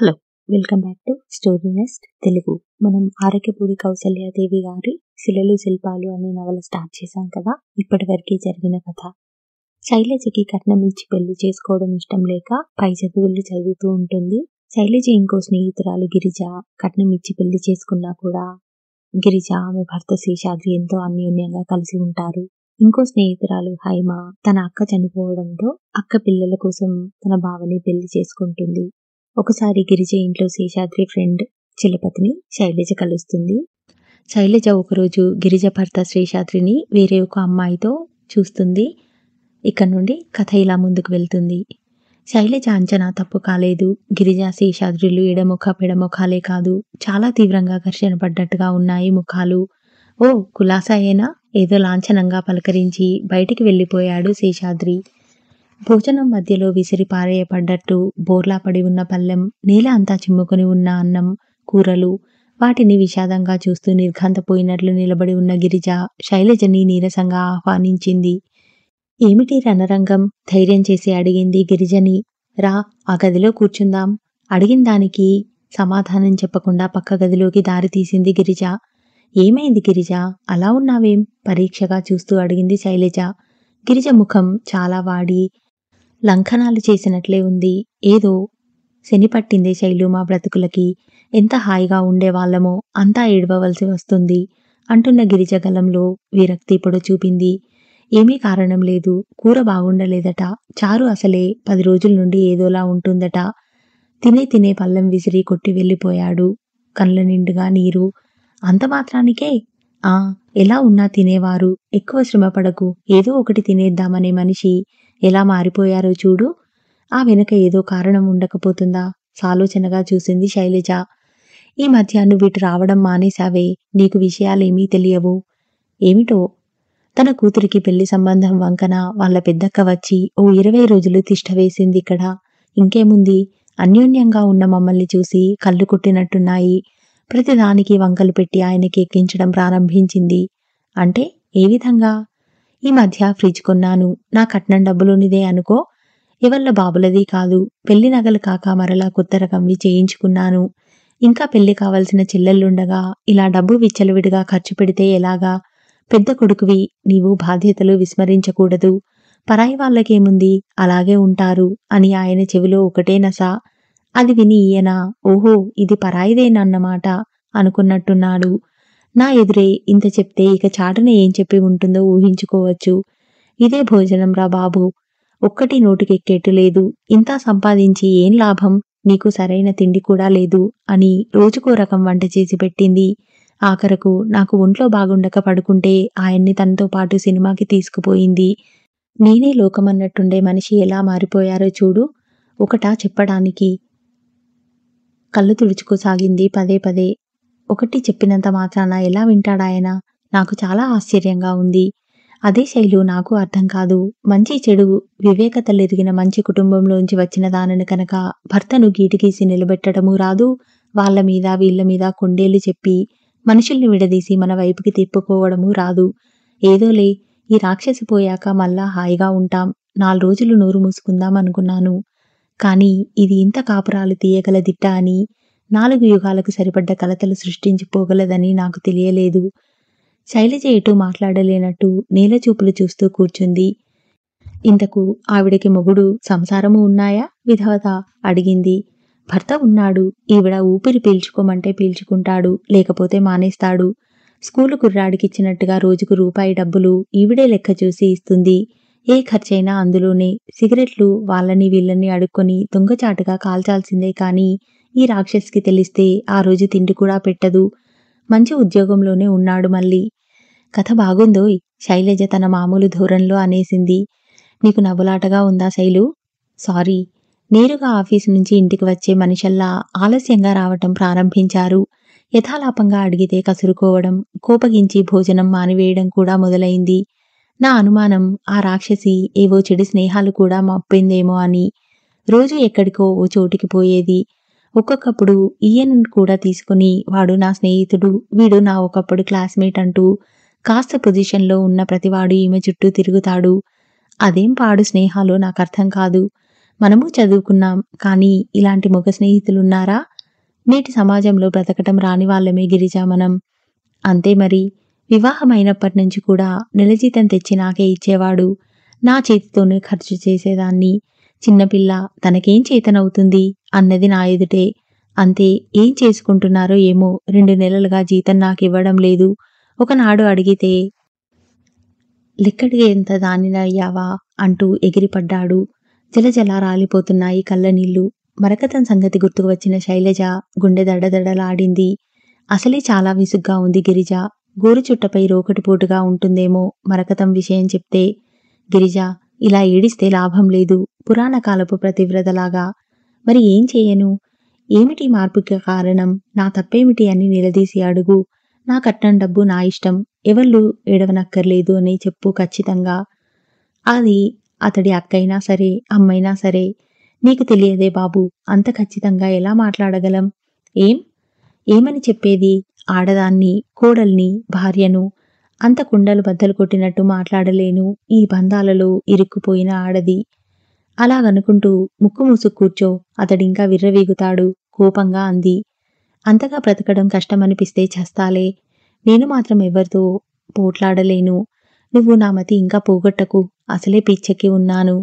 hello welcome back to story nest Telugu మనం ఆరకపూడి కౌసల్యాదేవి గారి శిలలు శిల్పాలు అనే నవల స్టార్ట్ చేశాం కదా ఇప్పటి వరకే జరిగిన కథ శైలజకి కట్నం ఇచ్చి పెళ్లి చేసుకోవడం ఇష్టం లేక పై చదువులు చదువుతూ ఉంటుంది శైలజ ఇంకో స్నేహితురాలు గిరిజ కట్నం ఇచ్చి పెళ్లి చేసుకున్నా కూడా గిరిజ ఆమె భర్త శేషాద్రి ఎంతో అన్యోన్యంగా కలిసి ఉంటారు ఇంకో స్నేహితురాలు హైమ తన అక్క చనిపోవడంతో అక్క పిల్లల కోసం తన భావని పెళ్లి చేసుకుంటుంది ఒకసారి గిరిజ ఇంట్లో శేషాద్రి ఫ్రెండ్ చిలపతిని శైలజ కలుస్తుంది శైలజ ఒకరోజు గిరిజ భర్త శేషాద్రిని వేరే ఒక అమ్మాయితో చూస్తుంది ఇక్కడ నుండి కథ ఇలా ముందుకు వెళ్తుంది శైలజ అంచనా తప్పు కాలేదు గిరిజ శేషాద్రులు ఎడముఖ పెడముఖాలే కాదు చాలా తీవ్రంగా ఘర్షణ పడ్డట్టుగా ఉన్నాయి ముఖాలు ఓ అయినా ఏదో లాంఛనంగా పలకరించి బయటికి వెళ్ళిపోయాడు శేషాద్రి భోజనం మధ్యలో విసిరి పారేయబడ్డట్టు బోర్లా పడి ఉన్న పల్లెం నేల అంతా చిమ్ముకొని ఉన్న అన్నం కూరలు వాటిని విషాదంగా చూస్తూ నిర్ఘాంతపోయినట్లు నిలబడి ఉన్న గిరిజ శైలజని నీరసంగా ఆహ్వానించింది ఏమిటి రణరంగం ధైర్యం చేసి అడిగింది గిరిజని రా ఆ గదిలో కూర్చుందాం అడిగిన దానికి సమాధానం చెప్పకుండా పక్క గదిలోకి దారి తీసింది గిరిజ ఏమైంది గిరిజ అలా ఉన్నావేం పరీక్షగా చూస్తూ అడిగింది శైలజ గిరిజ ముఖం చాలా వాడి లంఘనాలు చేసినట్లే ఉంది ఏదో శని పట్టిందే శైలు మా బ్రతుకులకి ఎంత హాయిగా ఉండేవాళ్లమో అంతా ఏడవలసి వస్తుంది అంటున్న గిరిజగలంలో విరక్తి ఇప్పుడు చూపింది ఏమీ కారణం లేదు కూర బాగుండలేదట చారు అసలే పది రోజుల నుండి ఏదోలా ఉంటుందట తినే తినే పళ్ళెం విసిరి కొట్టి వెళ్ళిపోయాడు కళ్ళ నిండుగా నీరు అంత మాత్రానికే ఆ ఎలా ఉన్నా తినేవారు ఎక్కువ శ్రమపడకు ఏదో ఒకటి తినేద్దామనే మనిషి ఎలా మారిపోయారో చూడు ఆ వెనుక ఏదో కారణం ఉండకపోతుందా సాలోచనగా చూసింది శైలజ ఈ మధ్య నువ్వు ఇటు రావడం మానేశావే నీకు విషయాలేమీ తెలియవు ఏమిటో తన కూతురికి పెళ్లి సంబంధం వంకన వాళ్ళ పెద్దక్క వచ్చి ఓ ఇరవై రోజులు తిష్టవేసింది ఇక్కడ ఇంకేముంది అన్యోన్యంగా ఉన్న మమ్మల్ని చూసి కళ్ళు కొట్టినట్టున్నాయి ప్రతిదానికి వంకలు పెట్టి ఆయనకి ఎక్కించడం ప్రారంభించింది అంటే ఏ విధంగా ఈ మధ్య ఫ్రిడ్జ్ కొన్నాను నా కట్నం డబ్బులునిదే అనుకో ఎవరిలో బాబులది కాదు పెళ్లి నగలు కాక మరలా కొత్త రకంవి చేయించుకున్నాను ఇంకా పెళ్లి కావలసిన చెల్లెళ్ళుండగా ఇలా డబ్బు విచ్చలవిడిగా ఖర్చు పెడితే ఎలాగా పెద్ద కొడుకువి నీవు బాధ్యతలు విస్మరించకూడదు పరాయి వాళ్ళకేముంది అలాగే ఉంటారు అని ఆయన చెవిలో ఒకటే నస అది విని ఈయన ఓహో ఇది పరాయిదేనన్నమాట అనుకున్నట్టున్నాడు నా ఎదురే ఇంత చెప్తే ఇక చాటున ఏం చెప్పి ఉంటుందో ఊహించుకోవచ్చు ఇదే భోజనం రా బాబు ఒక్కటి నోటికెక్కేట్టు లేదు ఇంత సంపాదించి ఏం లాభం నీకు సరైన తిండి కూడా లేదు అని రోజుకో రకం వంట చేసి పెట్టింది ఆఖరకు నాకు ఒంట్లో బాగుండక పడుకుంటే ఆయన్ని తనతో పాటు సినిమాకి తీసుకుపోయింది నేనే లోకమన్నట్టుండే మనిషి ఎలా మారిపోయారో చూడు ఒకటా చెప్పడానికి కళ్ళు తుడుచుకోసాగింది పదే పదే ఒకటి చెప్పినంత మాత్రాన ఎలా వింటాడాయన నాకు చాలా ఆశ్చర్యంగా ఉంది అదే శైలు నాకు అర్థం కాదు మంచి చెడు వివేకతలెరిగిన మంచి కుటుంబంలోంచి వచ్చిన దానిని కనుక భర్తను గీటిగీసి నిలబెట్టడము రాదు వాళ్ళ మీద వీళ్ళ మీద కొండేలు చెప్పి మనుషుల్ని విడదీసి మన వైపుకి తిప్పుకోవడము రాదు ఏదోలే ఈ రాక్షసి పోయాక మళ్ళా హాయిగా ఉంటాం నాలుగు రోజులు నోరు మూసుకుందాం అనుకున్నాను కానీ ఇది ఇంత కాపురాలు తీయగల దిట్ట అని నాలుగు యుగాలకు సరిపడ్డ కలతలు సృష్టించి పోగలదని నాకు తెలియలేదు శైలజ ఎటు మాట్లాడలేనట్టు నేల చూపులు చూస్తూ కూర్చుంది ఇంతకు ఆవిడకి మొగుడు సంసారము ఉన్నాయా విధవత అడిగింది భర్త ఉన్నాడు ఈవిడ ఊపిరి పీల్చుకోమంటే పీల్చుకుంటాడు లేకపోతే మానేస్తాడు స్కూలు కుర్రాడికిచ్చినట్టుగా రోజుకు రూపాయి డబ్బులు ఈవిడే లెక్క చూసి ఇస్తుంది ఏ ఖర్చైనా అందులోనే సిగరెట్లు వాళ్ళని వీళ్ళని అడుక్కొని దొంగచాటుగా కాల్చాల్సిందే కానీ ఈ రాక్షస్కి తెలిస్తే ఆ రోజు తిండి కూడా పెట్టదు మంచి ఉద్యోగంలోనే ఉన్నాడు మళ్ళీ కథ బాగుందోయ్ శైలజ తన మామూలు ధోరణిలో అనేసింది నీకు నవ్వులాటగా ఉందా శైలు సారీ నేరుగా ఆఫీస్ నుంచి ఇంటికి వచ్చే మనిషల్లా ఆలస్యంగా రావటం ప్రారంభించారు యథాలాపంగా అడిగితే కసురుకోవడం కోపగించి భోజనం మానివేయడం కూడా మొదలైంది నా అనుమానం ఆ రాక్షసి ఏవో చెడు స్నేహాలు కూడా మప్పిందేమో అని రోజు ఎక్కడికో ఓ చోటికి పోయేది ఒక్కొక్కప్పుడు ఈయన కూడా తీసుకుని వాడు నా స్నేహితుడు వీడు నా ఒకప్పుడు క్లాస్మేట్ అంటూ కాస్త పొజిషన్లో ఉన్న ప్రతివాడు ఈమె చుట్టూ తిరుగుతాడు అదేం పాడు స్నేహాలు నాకు అర్థం కాదు మనము చదువుకున్నాం కానీ ఇలాంటి మగ స్నేహితులున్నారా నేటి సమాజంలో బ్రతకటం రాని వాళ్ళమే గిరిజ మనం అంతే మరి వివాహమైనప్పటి నుంచి కూడా నెల జీతం తెచ్చి నాకే ఇచ్చేవాడు నా చేతితోనే ఖర్చు చేసేదాన్ని చిన్నపిల్ల తనకేం చేతనవుతుంది అన్నది నా ఎదుటే అంతే ఏం చేసుకుంటున్నారో ఏమో రెండు నెలలుగా జీతం నాకివ్వడం లేదు ఒకనాడు అడిగితే లెక్కడికి ఎంత దానినయ్యావా అంటూ ఎగిరిపడ్డాడు జలజల రాలిపోతున్నాయి కళ్ళ నీళ్లు మరకతన్ సంగతి గుర్తుకు వచ్చిన శైలజ గుండె దడదడలాడింది అసలే చాలా విసుగ్గా ఉంది గిరిజ గోరుచుట్టపై రోకటిపోటుగా ఉంటుందేమో మరకతం విషయం చెప్తే గిరిజ ఇలా ఏడిస్తే లాభం లేదు పురాణ కాలపు ప్రతివ్రతలాగా మరి ఏం చేయను ఏమిటి మార్పుకి కారణం నా తప్పేమిటి అని నిలదీసి అడుగు నా కట్నం డబ్బు నా ఇష్టం ఎవళ్ళు ఏడవనక్కర్లేదు అని చెప్పు ఖచ్చితంగా అది అతడి అక్కైనా సరే అమ్మైనా సరే నీకు తెలియదే బాబు అంత ఖచ్చితంగా ఎలా మాట్లాడగలం ఏం ఏమని చెప్పేది ఆడదాన్ని కోడల్ని భార్యను అంత కుండలు బద్దలు కొట్టినట్టు మాట్లాడలేను ఈ బంధాలలో ఇరుక్కుపోయిన ఆడది అలాగనుకుంటూ ముక్కు మూసుకు కూర్చో అతడింకా విర్రవీగుతాడు కోపంగా అంది అంతగా బ్రతకడం కష్టమనిపిస్తే చేస్తాలే నేను మాత్రం ఎవరితో పోట్లాడలేను నువ్వు నా మతి ఇంకా పోగొట్టకు అసలే పిచ్చకి ఉన్నాను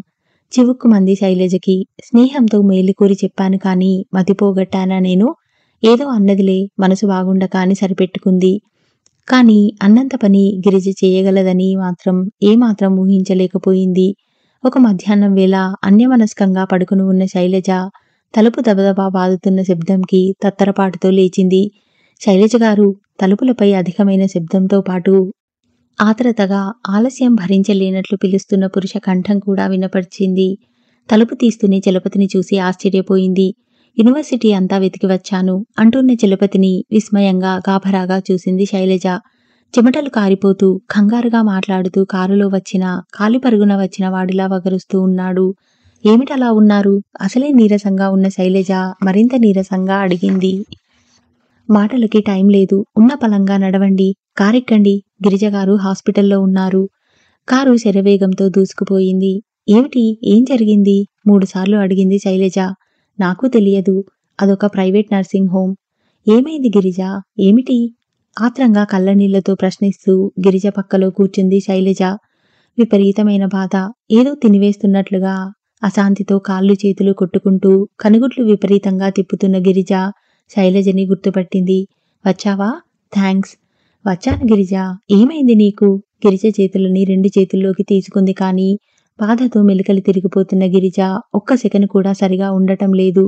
మంది శైలజకి స్నేహంతో మేలుకూరి చెప్పాను కానీ మతి పోగొట్టానా నేను ఏదో అన్నదిలే మనసు బాగుండకాని అని సరిపెట్టుకుంది కానీ అన్నంత పని గిరిజ చేయగలదని మాత్రం ఏమాత్రం ఊహించలేకపోయింది ఒక మధ్యాహ్నం వేళ అన్యమనస్కంగా పడుకుని ఉన్న శైలజ తలుపు దబదబా బాదుతున్న శబ్దంకి తత్తరపాటుతో లేచింది శైలజ గారు తలుపులపై అధికమైన శబ్దంతో పాటు ఆతరతగా ఆలస్యం భరించలేనట్లు పిలుస్తున్న పురుష కంఠం కూడా వినపరిచింది తలుపు తీస్తూనే చలపతిని చూసి ఆశ్చర్యపోయింది యూనివర్సిటీ అంతా వెతికి వచ్చాను అంటున్న చలపతిని విస్మయంగా గాభరాగా చూసింది శైలజ చెమటలు కారిపోతూ కంగారుగా మాట్లాడుతూ కారులో వచ్చిన కాలి పరుగున వచ్చిన వాడిలా వగరుస్తూ ఉన్నాడు ఏమిటలా ఉన్నారు అసలే నీరసంగా ఉన్న శైలజ మరింత నీరసంగా అడిగింది మాటలకి టైం లేదు ఉన్న పలంగా నడవండి కారెక్కండి గిరిజగారు హాస్పిటల్లో ఉన్నారు కారు శరవేగంతో దూసుకుపోయింది ఏమిటి ఏం జరిగింది మూడుసార్లు అడిగింది శైలజ నాకు తెలియదు అదొక ప్రైవేట్ నర్సింగ్ హోమ్ ఏమైంది గిరిజ ఏమిటి ఆత్రంగా కళ్ళనీళ్లతో ప్రశ్నిస్తూ గిరిజ పక్కలో కూర్చుంది శైలజ విపరీతమైన బాధ ఏదో తినివేస్తున్నట్లుగా అశాంతితో కాళ్ళు చేతులు కొట్టుకుంటూ కనుగుట్లు విపరీతంగా తిప్పుతున్న గిరిజ శైలజని గుర్తుపట్టింది వచ్చావా థ్యాంక్స్ వచ్చాను గిరిజ ఏమైంది నీకు గిరిజ చేతులని రెండు చేతుల్లోకి తీసుకుంది కానీ బాధతో మెలికలు తిరిగిపోతున్న గిరిజ ఒక్క సెకండ్ కూడా సరిగా ఉండటం లేదు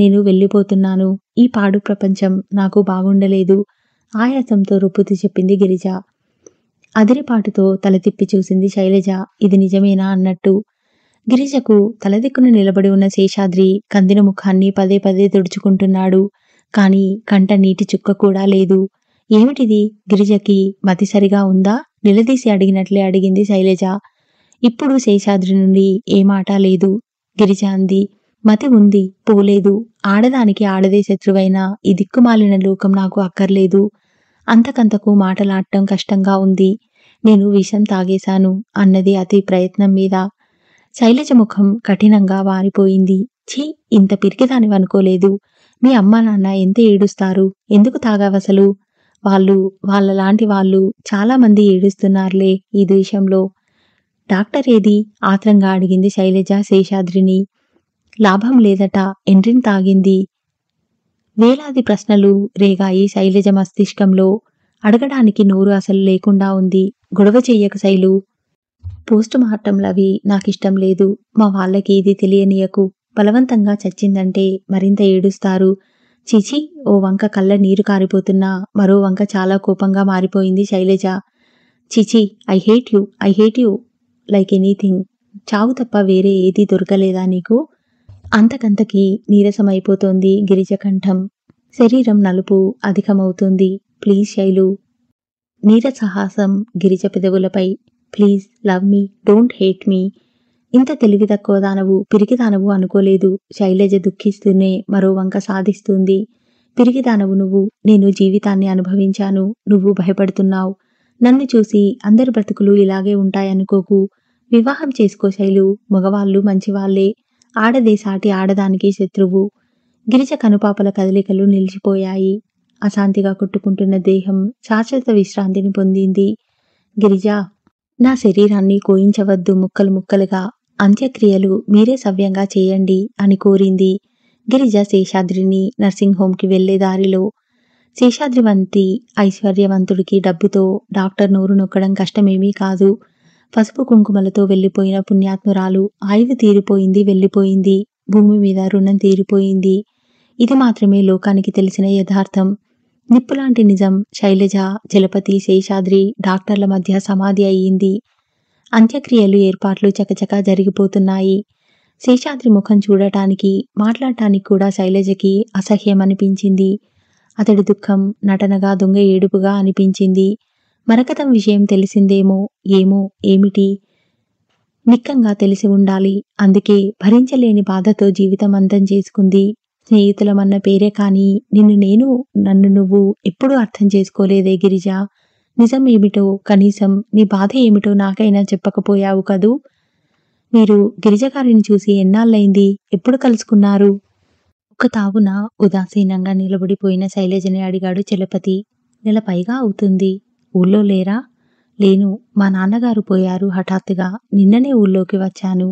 నేను వెళ్ళిపోతున్నాను ఈ పాడు ప్రపంచం నాకు బాగుండలేదు ఆయాసంతో రొప్పుతూ చెప్పింది గిరిజ అదిరిపాటుతో తల తిప్పి చూసింది శైలజ ఇది నిజమేనా అన్నట్టు గిరిజకు తలదిక్కున నిలబడి ఉన్న శేషాద్రి కందిన ముఖాన్ని పదే పదే తుడుచుకుంటున్నాడు కాని కంట నీటి చుక్క కూడా లేదు ఏమిటిది గిరిజకి మతి సరిగా ఉందా నిలదీసి అడిగినట్లే అడిగింది శైలజ ఇప్పుడు శేషాద్రి నుండి ఏ మాట లేదు గిరిజ అంది మతి ఉంది పోలేదు ఆడదానికి ఆడదే శత్రువైన ఈ దిక్కుమాలిన లోకం నాకు అక్కర్లేదు అంతకంతకు మాటలాడటం కష్టంగా ఉంది నేను విషం తాగేశాను అన్నది అతి ప్రయత్నం మీద శైలజ ముఖం కఠినంగా వారిపోయింది ఛీ ఇంత పిరికిదాని అనుకోలేదు మీ అమ్మ నాన్న ఎంత ఏడుస్తారు ఎందుకు తాగావసలు వాళ్ళు వాళ్ళలాంటి వాళ్ళు చాలామంది ఏడుస్తున్నారులే ఈ దేశంలో డాక్టర్ ఏది ఆత్రంగా అడిగింది శైలజ శేషాద్రిని లాభం లేదట ఎండ్రిన్ తాగింది వేలాది ప్రశ్నలు రేగాయి శైలజ మస్తిష్కంలో అడగడానికి నోరు అసలు లేకుండా ఉంది గొడవ చెయ్యక శైలు పోస్ట్ మార్టంలవి నాకిష్టం లేదు మా వాళ్ళకి ఇది తెలియనియకు బలవంతంగా చచ్చిందంటే మరింత ఏడుస్తారు చిచి ఓ వంక కళ్ళ నీరు కారిపోతున్నా మరో వంక చాలా కోపంగా మారిపోయింది శైలజ చిచి I hate you I hate you like anything చావు తప్ప వేరే ఏది దొరకలేదా నీకు అంతకంతకి నీరసమైపోతోంది గిరిజకంఠం శరీరం నలుపు అధికమవుతుంది ప్లీజ్ శైలు నీరసహాసం గిరిజ పెదవులపై please love me don't hate me ఇంత తెలివి తక్కువ దానవు పిరికిదానవు అనుకోలేదు శైలజ దుఃఖిస్తూనే మరో వంక సాధిస్తుంది పిరికిదానవు నువ్వు నేను జీవితాన్ని అనుభవించాను నువ్వు భయపడుతున్నావు నన్ను చూసి అందరి బ్రతుకులు ఇలాగే ఉంటాయనుకోకు వివాహం చేసుకో శైలు మగవాళ్ళు మంచివాళ్లే ఆడదే సాటి ఆడదానికి శత్రువు గిరిజ కనుపాపల కదలికలు నిలిచిపోయాయి అశాంతిగా కొట్టుకుంటున్న దేహం శాశ్వత విశ్రాంతిని పొందింది గిరిజ నా శరీరాన్ని కోయించవద్దు ముక్కలు ముక్కలుగా అంత్యక్రియలు మీరే సవ్యంగా చేయండి అని కోరింది గిరిజ శేషాద్రిని నర్సింగ్ హోంకి వెళ్లే దారిలో శేషాద్రి ఐశ్వర్యవంతుడికి డబ్బుతో డాక్టర్ నోరు నొక్కడం కష్టమేమీ కాదు పసుపు కుంకుమలతో వెళ్లిపోయిన పుణ్యాత్మురాలు ఆయువు తీరిపోయింది వెళ్లిపోయింది భూమి మీద రుణం తీరిపోయింది ఇది మాత్రమే లోకానికి తెలిసిన యథార్థం నిప్పులాంటి నిజం శైలజ జలపతి శేషాద్రి డాక్టర్ల మధ్య సమాధి అయ్యింది అంత్యక్రియలు ఏర్పాట్లు చకచకా జరిగిపోతున్నాయి శేషాద్రి ముఖం చూడటానికి మాట్లాడటానికి కూడా శైలజకి అసహ్యం అనిపించింది అతడి దుఃఖం నటనగా దొంగ ఏడుపుగా అనిపించింది మరకతం విషయం తెలిసిందేమో ఏమో ఏమిటి నిక్కంగా తెలిసి ఉండాలి అందుకే భరించలేని బాధతో జీవితం అందం చేసుకుంది స్నేహితులమన్న పేరే కానీ నిన్ను నేను నన్ను నువ్వు ఎప్పుడూ అర్థం చేసుకోలేదే గిరిజ నిజం ఏమిటో కనీసం నీ బాధ ఏమిటో నాకైనా చెప్పకపోయావు కదూ మీరు గిరిజగారిని చూసి ఎన్నాళ్ళైంది ఎప్పుడు కలుసుకున్నారు ఒక తావున ఉదాసీనంగా నిలబడిపోయిన శైలజని అడిగాడు చలపతి నెల పైగా అవుతుంది ఊళ్ళో లేరా లేను మా నాన్నగారు పోయారు హఠాత్తుగా నిన్ననే ఊళ్ళోకి వచ్చాను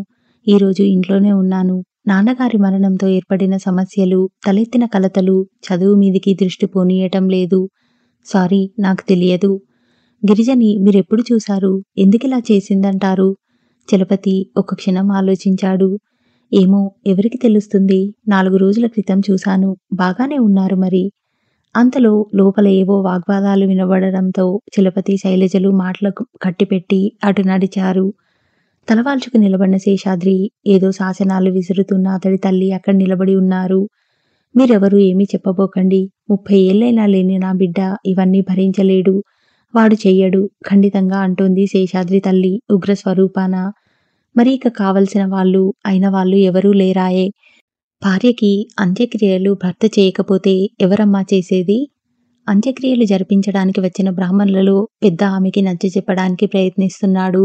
ఈరోజు ఇంట్లోనే ఉన్నాను నాన్నగారి మరణంతో ఏర్పడిన సమస్యలు తలెత్తిన కలతలు చదువు మీదికి దృష్టి పోనీయటం లేదు సారీ నాకు తెలియదు గిరిజని మీరెప్పుడు చూశారు ఎందుకిలా చేసిందంటారు చలపతి ఒక క్షణం ఆలోచించాడు ఏమో ఎవరికి తెలుస్తుంది నాలుగు రోజుల క్రితం చూశాను బాగానే ఉన్నారు మరి అంతలో లోపల ఏవో వాగ్వాదాలు వినబడడంతో చలపతి శైలజలు మాటలకు కట్టిపెట్టి అటు నడిచారు తలవాల్చుకు నిలబడిన శేషాద్రి ఏదో శాసనాలు విసురుతున్న అతడి తల్లి అక్కడ నిలబడి ఉన్నారు మీరెవరూ ఏమీ చెప్పబోకండి ముప్పై ఏళ్ళైనా లేని నా బిడ్డ ఇవన్నీ భరించలేడు వాడు చెయ్యడు ఖండితంగా అంటోంది శేషాద్రి తల్లి ఉగ్ర స్వరూపాన మరీక కావలసిన వాళ్ళు అయిన వాళ్ళు ఎవరూ లేరాయే భార్యకి అంత్యక్రియలు భర్త చేయకపోతే ఎవరమ్మా చేసేది అంత్యక్రియలు జరిపించడానికి వచ్చిన బ్రాహ్మణులలో పెద్ద ఆమెకి నచ్చ చెప్పడానికి ప్రయత్నిస్తున్నాడు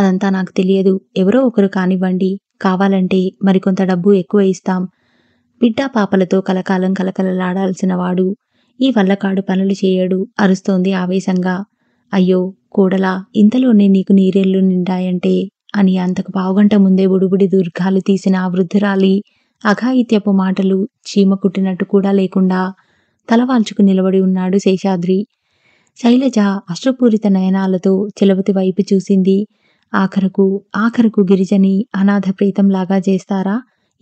అదంతా నాకు తెలియదు ఎవరో ఒకరు కానివ్వండి కావాలంటే మరికొంత డబ్బు ఎక్కువ ఇస్తాం బిడ్డ పాపలతో కలకాలం కలకలలాడాల్సిన వాడు ఈ వల్లకాడు పనులు చేయడు అరుస్తోంది ఆవేశంగా అయ్యో కోడలా ఇంతలోనే నీకు నీరెళ్ళు నిండాయంటే అని అంతకు పావుగంట ముందే బుడిబుడి దుర్గాలు తీసిన ఆ వృద్ధురాలి అఘాయిత్యపు మాటలు చీమ కుట్టినట్టు కూడా లేకుండా తలవాల్చుకు నిలబడి ఉన్నాడు శేషాద్రి శైలజ అశ్రుపూరిత నయనాలతో చలవతి వైపు చూసింది ఆఖరకు ఆఖరకు గిరిజని అనాథ ప్రీతంలాగా చేస్తారా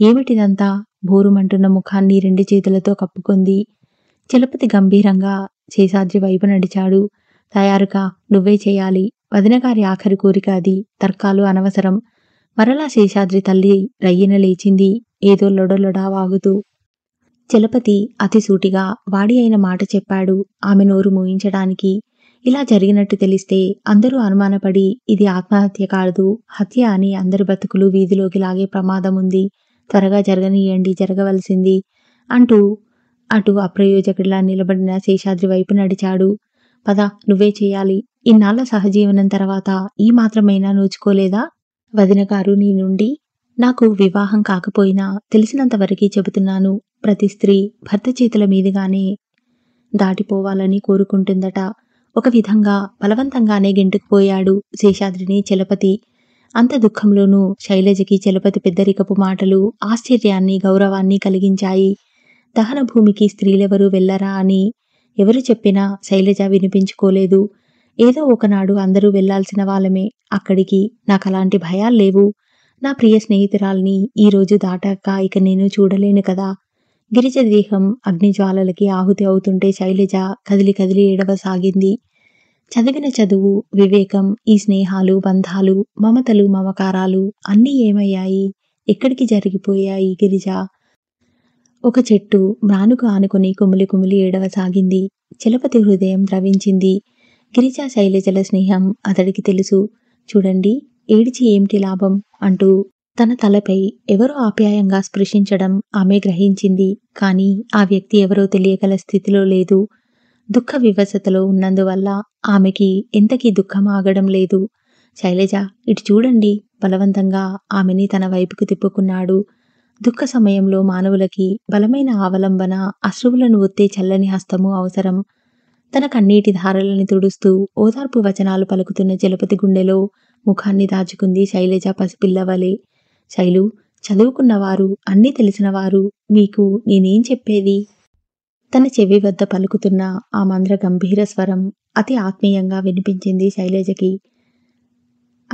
ఏమిటిదంతా బోరుమంటున్న ముఖాన్ని రెండు చేతులతో కప్పుకుంది చలపతి గంభీరంగా శేషాద్రి వైపు నడిచాడు తయారుగా నువ్వే చేయాలి వదినగారి ఆఖరి కోరిక అది తర్కాలు అనవసరం మరలా శేషాద్రి తల్లి రయ్యన లేచింది ఏదో వాగుతూ చలపతి అతి సూటిగా వాడి అయిన మాట చెప్పాడు ఆమె నోరు మూయించడానికి ఇలా జరిగినట్టు తెలిస్తే అందరూ అనుమానపడి ఇది ఆత్మహత్య కాదు హత్య అని అందరి బతుకులు వీధిలోకి లాగే ప్రమాదం ఉంది త్వరగా జరగనీయండి జరగవలసింది అంటూ అటు అప్రయోజకుడిలా నిలబడిన శేషాద్రి వైపు నడిచాడు పద నువ్వే చేయాలి ఇన్నాళ్ల సహజీవనం తర్వాత ఈ మాత్రమైనా నోచుకోలేదా వదినగారు నీ నుండి నాకు వివాహం కాకపోయినా తెలిసినంతవరకీ చెబుతున్నాను ప్రతి స్త్రీ భర్త చేతుల మీదుగానే దాటిపోవాలని కోరుకుంటుందట ఒక విధంగా బలవంతంగానే గెంటుకుపోయాడు శేషాద్రిని చలపతి అంత దుఃఖంలోనూ శైలజకి చలపతి పెద్దరికపు మాటలు ఆశ్చర్యాన్ని గౌరవాన్ని కలిగించాయి దహన భూమికి స్త్రీలెవరూ వెళ్లరా అని ఎవరు చెప్పినా శైలజ వినిపించుకోలేదు ఏదో ఒకనాడు అందరూ వెళ్లాల్సిన వాళ్ళమే అక్కడికి నాకు అలాంటి భయాలు లేవు నా ప్రియ స్నేహితురాల్ని ఈరోజు దాటాక ఇక నేను చూడలేను కదా గిరిజ దేహం అగ్నిజ్వాలలకి ఆహుతి అవుతుంటే శైలజ కదిలి కదిలి ఏడవసాగింది చదివిన చదువు వివేకం ఈ స్నేహాలు బంధాలు మమతలు మమకారాలు అన్నీ ఏమయ్యాయి ఎక్కడికి జరిగిపోయాయి గిరిజ ఒక చెట్టు మ్రానుకు ఆనుకుని కుమిలి కుమిలి ఏడవసాగింది చలపతి హృదయం ద్రవించింది గిరిజా శైలజల స్నేహం అతడికి తెలుసు చూడండి ఏడిచి ఏమిటి లాభం అంటూ తన తలపై ఎవరో ఆప్యాయంగా స్పృశించడం ఆమె గ్రహించింది కానీ ఆ వ్యక్తి ఎవరో తెలియగల స్థితిలో లేదు దుఃఖ వివశతలో ఉన్నందువల్ల ఆమెకి ఎంతకీ దుఃఖం ఆగడం లేదు శైలజ ఇటు చూడండి బలవంతంగా ఆమెని తన వైపుకు తిప్పుకున్నాడు దుఃఖ సమయంలో మానవులకి బలమైన ఆవలంబన అశ్రువులను ఒత్తే చల్లని హస్తము అవసరం తన కన్నీటి ధారలని తుడుస్తూ ఓదార్పు వచనాలు పలుకుతున్న జలపతి గుండెలో ముఖాన్ని దాచుకుంది శైలజ పసిపిల్లవలి శైలు చదువుకున్నవారు అన్నీ తెలిసినవారు మీకు నేనేం చెప్పేది తన చెవి వద్ద పలుకుతున్న ఆ మంద్ర గంభీర స్వరం అతి ఆత్మీయంగా వినిపించింది శైలజకి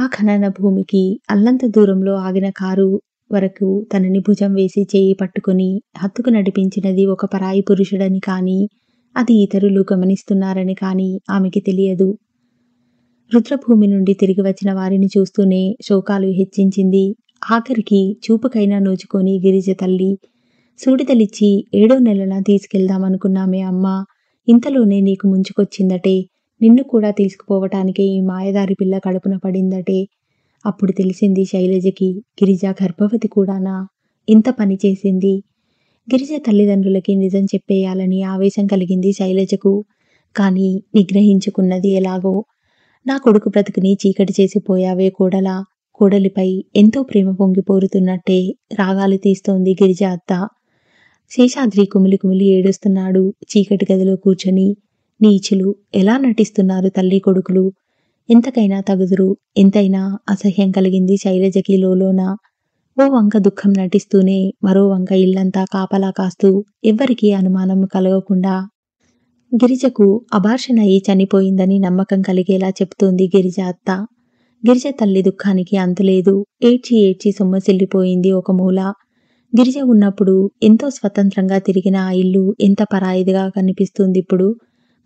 ఆ ఖనన భూమికి అల్లంత దూరంలో ఆగిన కారు వరకు తనని భుజం వేసి చేయి పట్టుకుని హత్తుకు నడిపించినది ఒక పరాయి పురుషుడని కానీ అది ఇతరులు గమనిస్తున్నారని కానీ ఆమెకి తెలియదు రుద్రభూమి నుండి తిరిగి వచ్చిన వారిని చూస్తూనే శోకాలు హెచ్చించింది ఆఖరికి చూపుకైనా నోచుకొని గిరిజ తల్లి సూడితలిచ్చి ఏడో నెలలా తీసుకెళ్దామనుకున్నామే అమ్మ ఇంతలోనే నీకు ముంచుకొచ్చిందటే నిన్ను కూడా తీసుకుపోవటానికే ఈ మాయదారి పిల్ల కడుపున పడిందటే అప్పుడు తెలిసింది శైలజకి గిరిజ గర్భవతి కూడానా ఇంత పని చేసింది గిరిజ తల్లిదండ్రులకి నిజం చెప్పేయాలని ఆవేశం కలిగింది శైలజకు కానీ నిగ్రహించుకున్నది ఎలాగో నా కొడుకు బ్రతుకుని చీకటి చేసి పోయావే కోడలా కోడలిపై ఎంతో ప్రేమ పొంగి పోరుతున్నట్టే రాగాలు తీస్తోంది గిరిజ అత్త శేషాద్రి కుమిలి కుమిలి ఏడుస్తున్నాడు చీకటి గదిలో కూర్చొని నీచులు ఎలా నటిస్తున్నారు తల్లి కొడుకులు ఎంతకైనా తగుదురు ఎంతైనా అసహ్యం కలిగింది శైలజకి లోన ఓ వంక దుఃఖం నటిస్తూనే మరో వంక ఇల్లంతా కాపలా కాస్తూ ఎవ్వరికీ అనుమానం కలగకుండా గిరిజకు అభార్షణ అయి చనిపోయిందని నమ్మకం కలిగేలా చెప్తోంది గిరిజ అత్త గిరిజ తల్లి దుఃఖానికి అంతులేదు ఏడ్చి ఏడ్చి సొమ్మసిల్లిపోయింది ఒక మూల గిరిజ ఉన్నప్పుడు ఎంతో స్వతంత్రంగా తిరిగిన ఆ ఇల్లు ఎంత పరాయిదిగా కనిపిస్తుంది ఇప్పుడు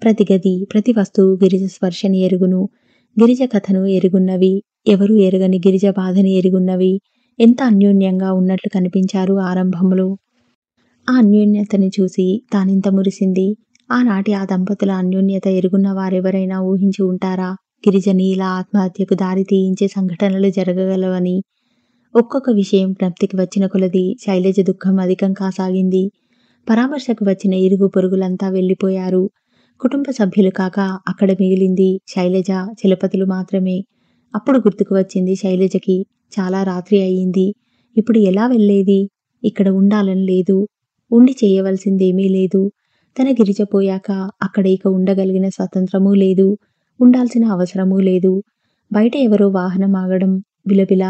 ప్రతి గది ప్రతి వస్తువు గిరిజ స్పర్శని ఎరుగును గిరిజ కథను ఎరుగున్నవి ఎవరు ఎరగని గిరిజ బాధని ఎరుగున్నవి ఎంత అన్యోన్యంగా ఉన్నట్లు కనిపించారు ఆరంభంలో ఆ అన్యోన్యతని చూసి తానింత మురిసింది ఆనాటి ఆ దంపతుల అన్యోన్యత ఎరుగున్న వారెవరైనా ఊహించి ఉంటారా గిరిజని ఇలా ఆత్మహత్యకు దారి తీయించే సంఘటనలు జరగగలవని ఒక్కొక్క విషయం జ్ఞప్తికి వచ్చిన కొలది శైలజ దుఃఖం అధికం కాసాగింది పరామర్శకు వచ్చిన ఇరుగు పొరుగులంతా వెళ్ళిపోయారు కుటుంబ సభ్యులు కాక అక్కడ మిగిలింది శైలజ చలపతులు మాత్రమే అప్పుడు గుర్తుకు వచ్చింది శైలజకి చాలా రాత్రి అయ్యింది ఇప్పుడు ఎలా వెళ్ళేది ఇక్కడ ఉండాలని లేదు ఉండి చేయవలసిందేమీ లేదు తన గిరిజపోయాక అక్కడ ఇక ఉండగలిగిన స్వతంత్రమూ లేదు ఉండాల్సిన అవసరమూ లేదు బయట ఎవరో వాహనం ఆగడం బిలబిల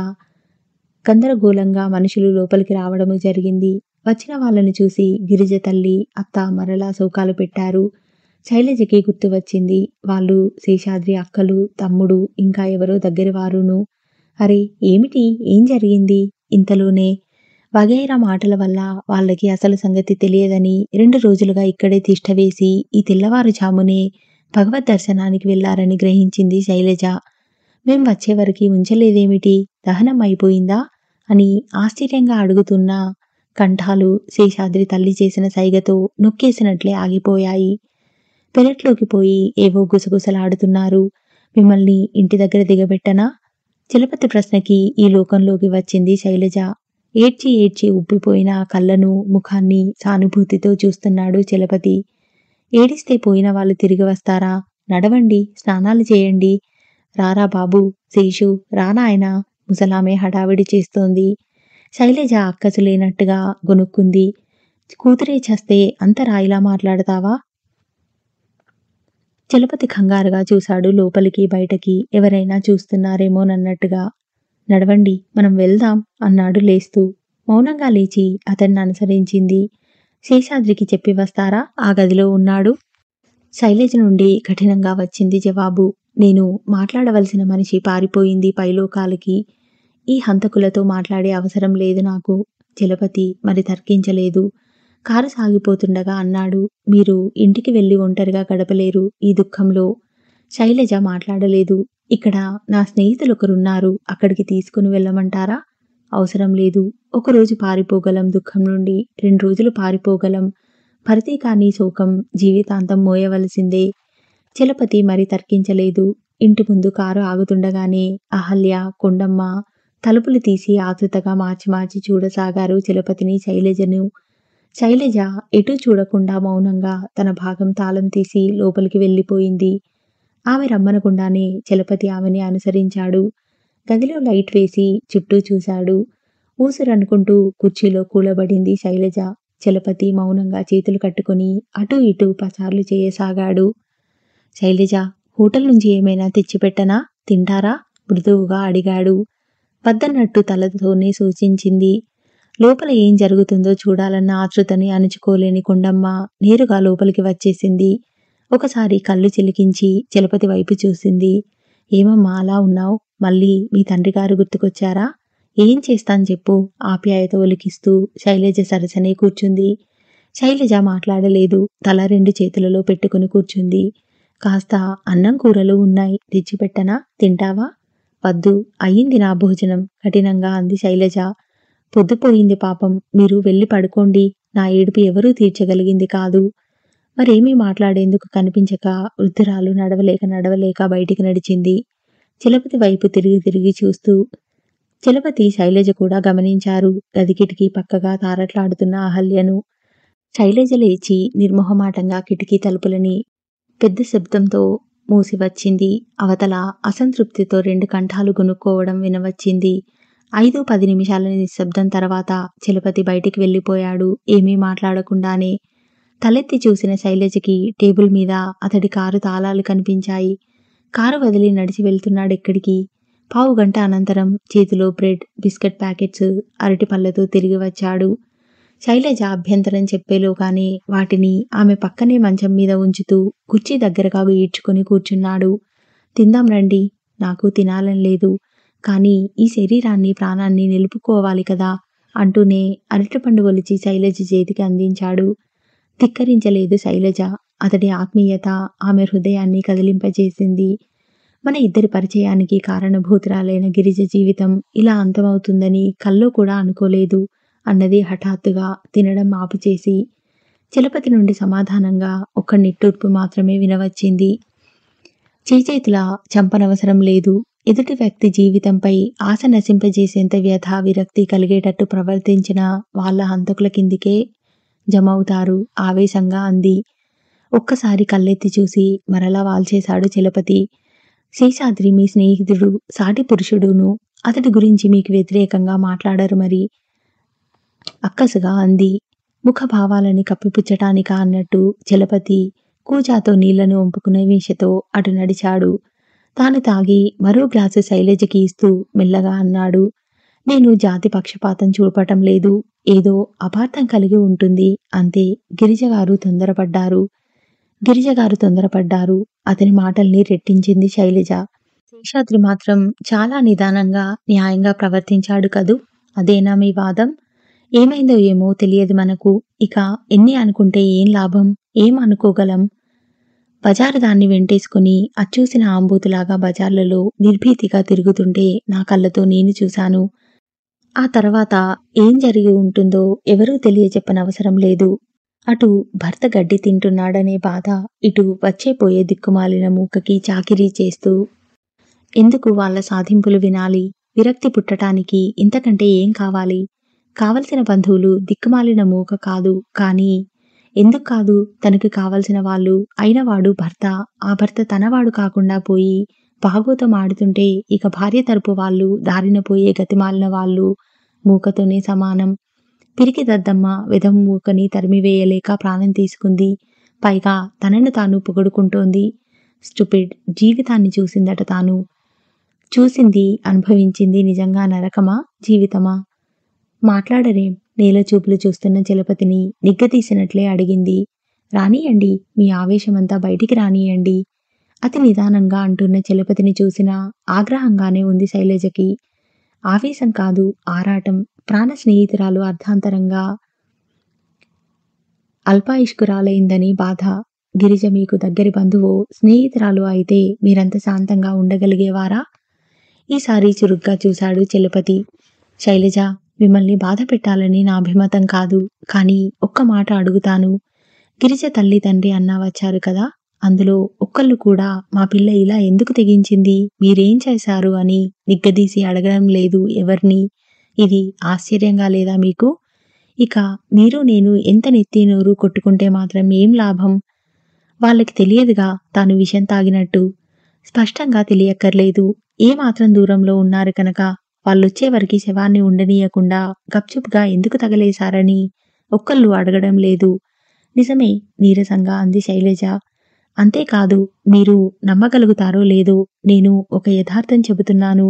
గందరగోళంగా మనుషులు లోపలికి రావడము జరిగింది వచ్చిన వాళ్ళని చూసి గిరిజ తల్లి అత్త మరలా సౌకాలు పెట్టారు శైలజకి గుర్తు వచ్చింది వాళ్ళు శేషాద్రి అక్కలు తమ్ముడు ఇంకా ఎవరో దగ్గరవారును వారును అరే ఏమిటి ఏం జరిగింది ఇంతలోనే వగైరా మాటల వల్ల వాళ్ళకి అసలు సంగతి తెలియదని రెండు రోజులుగా ఇక్కడే తిష్టవేసి ఈ తెల్లవారుజామునే భగవద్ దర్శనానికి వెళ్లారని గ్రహించింది శైలజ మేం వచ్చేవరకి ఉంచలేదేమిటి దహనం అయిపోయిందా అని ఆశ్చర్యంగా అడుగుతున్న కంఠాలు శేషాద్రి తల్లి చేసిన సైగతో నొక్కేసినట్లే ఆగిపోయాయి పెరట్లోకి పోయి ఏవో గుసగుసలాడుతున్నారు మిమ్మల్ని ఇంటి దగ్గర దిగబెట్టనా చలపతి ప్రశ్నకి ఈ లోకంలోకి వచ్చింది శైలజ ఏడ్చి ఏడ్చి ఉబ్బిపోయిన ఆ కళ్ళను ముఖాన్ని సానుభూతితో చూస్తున్నాడు చలపతి ఏడిస్తే పోయిన వాళ్ళు తిరిగి వస్తారా నడవండి స్నానాలు చేయండి రారా బాబు శేషు రానాయన ముసలామె హడావిడి చేస్తోంది శైలజ అక్కసు లేనట్టుగా గొనుక్కుంది కూతురే చేస్తే అంత రాయిలా మాట్లాడతావా చలపతి కంగారుగా చూశాడు లోపలికి బయటకి ఎవరైనా చూస్తున్నారేమోనన్నట్టుగా నడవండి మనం వెళ్దాం అన్నాడు లేస్తూ మౌనంగా లేచి అతన్ని అనుసరించింది శేషాద్రికి చెప్పి వస్తారా ఆ గదిలో ఉన్నాడు శైలజ నుండి కఠినంగా వచ్చింది జవాబు నేను మాట్లాడవలసిన మనిషి పారిపోయింది పైలోకాలకి ఈ హంతకులతో మాట్లాడే అవసరం లేదు నాకు జలపతి మరి తర్కించలేదు కారు సాగిపోతుండగా అన్నాడు మీరు ఇంటికి వెళ్ళి ఒంటరిగా గడపలేరు ఈ దుఃఖంలో శైలజ మాట్లాడలేదు ఇక్కడ నా స్నేహితులు ఒకరున్నారు అక్కడికి తీసుకుని వెళ్ళమంటారా అవసరం లేదు ఒకరోజు పారిపోగలం దుఃఖం నుండి రెండు రోజులు పారిపోగలం భరతే కానీ శోకం జీవితాంతం మోయవలసిందే చలపతి మరి తర్కించలేదు ఇంటి ముందు కారు ఆగుతుండగానే అహల్య కొండమ్మ తలుపులు తీసి ఆతృతగా మార్చి మార్చి చూడసాగారు చలపతిని శైలజను శైలజ ఎటూ చూడకుండా మౌనంగా తన భాగం తాళం తీసి లోపలికి వెళ్ళిపోయింది ఆమె రమ్మనకుండానే చలపతి ఆమెని అనుసరించాడు గదిలో లైట్ వేసి చుట్టూ చూశాడు ఊసురనుకుంటూ కుర్చీలో కూలబడింది శైలజ చలపతి మౌనంగా చేతులు కట్టుకుని అటూ ఇటూ పసార్లు చేయసాగాడు శైలజ హోటల్ నుంచి ఏమైనా తెచ్చిపెట్టనా తింటారా మృదువుగా అడిగాడు పద్దన్నట్టు తలతోనే సూచించింది లోపల ఏం జరుగుతుందో చూడాలన్న ఆతృతని అణుచుకోలేని కొండమ్మ నేరుగా లోపలికి వచ్చేసింది ఒకసారి కళ్ళు చిలికించి చలపతి వైపు చూసింది ఏమమ్మా అలా ఉన్నావు మళ్ళీ మీ తండ్రి గారు గుర్తుకొచ్చారా ఏం చేస్తాను చెప్పు ఆప్యాయత ఒలికిస్తూ శైలజ సరసనే కూర్చుంది శైలజ మాట్లాడలేదు తల రెండు చేతులలో పెట్టుకుని కూర్చుంది కాస్త అన్నం కూరలు ఉన్నాయి తెచ్చిపెట్టనా తింటావా వద్దు అయ్యింది నా భోజనం కఠినంగా అంది శైలజ పొద్దుపోయింది పాపం మీరు వెళ్ళి పడుకోండి నా ఏడుపు ఎవరూ తీర్చగలిగింది కాదు మరేమీ మాట్లాడేందుకు కనిపించక వృద్ధురాలు నడవలేక నడవలేక బయటికి నడిచింది చలపతి వైపు తిరిగి తిరిగి చూస్తూ చలపతి శైలజ కూడా గమనించారు గది కిటికీ పక్కగా తారట్లాడుతున్న అహల్యను శైలజ లేచి నిర్మోహమాటంగా కిటికీ తలుపులని పెద్ద శబ్దంతో మూసివచ్చింది అవతల అసంతృప్తితో రెండు కంఠాలు గొనుక్కోవడం వినవచ్చింది ఐదు పది నిమిషాల నిశ్శబ్దం తర్వాత చలపతి బయటికి వెళ్ళిపోయాడు ఏమీ మాట్లాడకుండానే తలెత్తి చూసిన శైలజకి టేబుల్ మీద అతడి కారు తాళాలు కనిపించాయి కారు వదిలి నడిచి వెళ్తున్నాడు ఎక్కడికి పావు గంట అనంతరం చేతిలో బ్రెడ్ బిస్కెట్ ప్యాకెట్స్ అరటి పళ్ళతో తిరిగి వచ్చాడు శైలజ అభ్యంతరం చెప్పేలోగానే వాటిని ఆమె పక్కనే మంచం మీద ఉంచుతూ కుర్చీ దగ్గరగా ఈడ్చుకొని కూర్చున్నాడు తిందాం రండి నాకు తినాలని లేదు కానీ ఈ శరీరాన్ని ప్రాణాన్ని నిలుపుకోవాలి కదా అంటూనే అరటిపండు ఒలిచి శైలజ చేతికి అందించాడు ధిక్కరించలేదు శైలజ అతడి ఆత్మీయత ఆమె హృదయాన్ని కదిలింపజేసింది మన ఇద్దరి పరిచయానికి కారణభూతురాలైన గిరిజ జీవితం ఇలా అంతమవుతుందని కల్లో కూడా అనుకోలేదు అన్నది హఠాత్తుగా తినడం ఆపుచేసి చలపతి నుండి సమాధానంగా ఒక్క నిట్టూర్పు మాత్రమే వినవచ్చింది చేచేతుల చంపనవసరం లేదు ఎదుటి వ్యక్తి జీవితంపై ఆశ నశింపజేసేంత వ్యథా విరక్తి కలిగేటట్టు ప్రవర్తించిన వాళ్ళ హంతకుల కిందికే జమవుతారు ఆవేశంగా అంది ఒక్కసారి కళ్ళెత్తి చూసి మరలా వాల్చేశాడు చలపతి శేషాద్రి మీ స్నేహితుడు సాటి పురుషుడును అతడి గురించి మీకు వ్యతిరేకంగా మాట్లాడరు మరి అక్కసుగా అంది ముఖభావాలని కప్పిపుచ్చటానికా అన్నట్టు చలపతి కూజాతో నీళ్లను ఒంపుకునే వీషతో అటు నడిచాడు తాను తాగి మరో గ్లాసు శైలజకి ఇస్తూ మెల్లగా అన్నాడు నేను జాతి పక్షపాతం చూపటం లేదు ఏదో అపార్థం కలిగి ఉంటుంది అంతే గిరిజగారు తొందరపడ్డారు గిరిజగారు తొందరపడ్డారు అతని మాటల్ని రెట్టించింది శైలజ శేషాద్రి మాత్రం చాలా నిదానంగా న్యాయంగా ప్రవర్తించాడు కదూ అదేనా మీ వాదం ఏమైందో ఏమో తెలియదు మనకు ఇక ఎన్ని అనుకుంటే ఏం లాభం ఏం అనుకోగలం బజారు దాన్ని వెంటేసుకుని అచ్చూసిన ఆంబూతులాగా బజార్లలో నిర్భీతిగా తిరుగుతుంటే నా కళ్ళతో నేను చూశాను ఆ తర్వాత ఏం జరిగి ఉంటుందో ఎవరూ తెలియచెప్పనవసరం లేదు అటు భర్త గడ్డి తింటున్నాడనే బాధ ఇటు వచ్చే పోయే దిక్కుమాలిన మూకకి చాకిరీ చేస్తూ ఎందుకు వాళ్ళ సాధింపులు వినాలి విరక్తి పుట్టటానికి ఇంతకంటే ఏం కావాలి కావలసిన బంధువులు దిక్కుమాలిన మూక కాదు కానీ ఎందుకు కాదు తనకు కావలసిన వాళ్ళు అయినవాడు భర్త ఆ భర్త తనవాడు కాకుండా పోయి భాగోతం ఆడుతుంటే ఇక భార్య తరపు వాళ్ళు దారిన పోయే గతిమాలిన వాళ్ళు మూకతోనే సమానం పిరికి దద్దమ్మ విధం మూకని తరిమివేయలేక ప్రాణం తీసుకుంది పైగా తనను తాను పొగడుకుంటోంది స్టూపిడ్ జీవితాన్ని చూసిందట తాను చూసింది అనుభవించింది నిజంగా నరకమా జీవితమా మాట్లాడరే నేల చూపులు చూస్తున్న చలపతిని నిగ్గతీసినట్లే అడిగింది రానియండి మీ ఆవేశమంతా బయటికి రానియండి అతి నిదానంగా అంటున్న చలపతిని చూసినా ఆగ్రహంగానే ఉంది శైలజకి ఆవేశం కాదు ఆరాటం ప్రాణ స్నేహితురాలు అర్ధాంతరంగా అల్పాయుష్కురాలైందని బాధ గిరిజ మీకు దగ్గరి బంధువు స్నేహితురాలు అయితే మీరంత శాంతంగా ఉండగలిగేవారా ఈసారి చురుగ్గా చూశాడు చలపతి శైలజ మిమ్మల్ని బాధ పెట్టాలని నా అభిమతం కాదు కానీ ఒక్క మాట అడుగుతాను గిరిజ తల్లి తండ్రి అన్నా వచ్చారు కదా అందులో ఒక్కళ్ళు కూడా మా పిల్ల ఇలా ఎందుకు తెగించింది మీరేం చేశారు అని నిగ్గదీసి అడగడం లేదు ఎవరిని ఇది ఆశ్చర్యంగా లేదా మీకు ఇక మీరు నేను ఎంత నెత్తి నోరు కొట్టుకుంటే మాత్రం ఏం లాభం వాళ్ళకి తెలియదుగా తాను విషం తాగినట్టు స్పష్టంగా తెలియక్కర్లేదు ఏమాత్రం దూరంలో ఉన్నారు కనుక వాళ్ళొచ్చేవరకు శవాన్ని ఉండనీయకుండా గప్చుప్గా ఎందుకు తగలేశారని ఒక్కళ్ళు అడగడం లేదు నిజమే నీరసంగా అంది శైలజ అంతేకాదు మీరు నమ్మగలుగుతారో లేదో నేను ఒక యథార్థం చెబుతున్నాను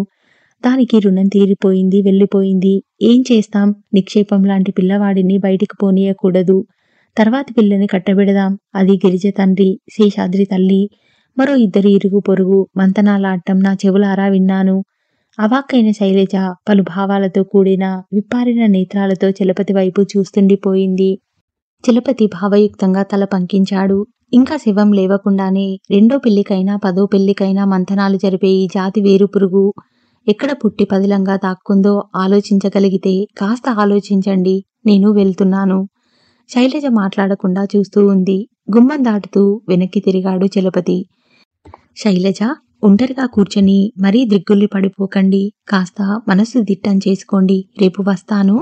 దానికి రుణం తీరిపోయింది వెళ్ళిపోయింది ఏం చేస్తాం నిక్షేపం లాంటి పిల్లవాడిని బయటికి పోనీయకూడదు తర్వాతి పిల్లని కట్టబెడదాం అది గిరిజ తండ్రి శేషాద్రి తల్లి మరో ఇద్దరు ఇరుగు పొరుగు మంతనాలాడటం నా చెవులారా విన్నాను అవాక్కైన శైలజ పలు భావాలతో కూడిన విప్పారిన నేత్రాలతో చలపతి వైపు చూస్తుండిపోయింది చలపతి భావయుక్తంగా తల పంకించాడు ఇంకా శివం లేవకుండానే రెండో పెళ్లికైనా పదో పెళ్లికైనా మంతనాలు జరిపే ఈ జాతి వేరు పురుగు ఎక్కడ పుట్టి పదిలంగా తాక్కుందో ఆలోచించగలిగితే కాస్త ఆలోచించండి నేను వెళ్తున్నాను శైలజ మాట్లాడకుండా చూస్తూ ఉంది గుమ్మం దాటుతూ వెనక్కి తిరిగాడు చలపతి శైలజ ఒంటరిగా కూర్చొని మరీ దిగ్గుల్లి పడిపోకండి కాస్త మనస్సు దిట్టం చేసుకోండి రేపు వస్తాను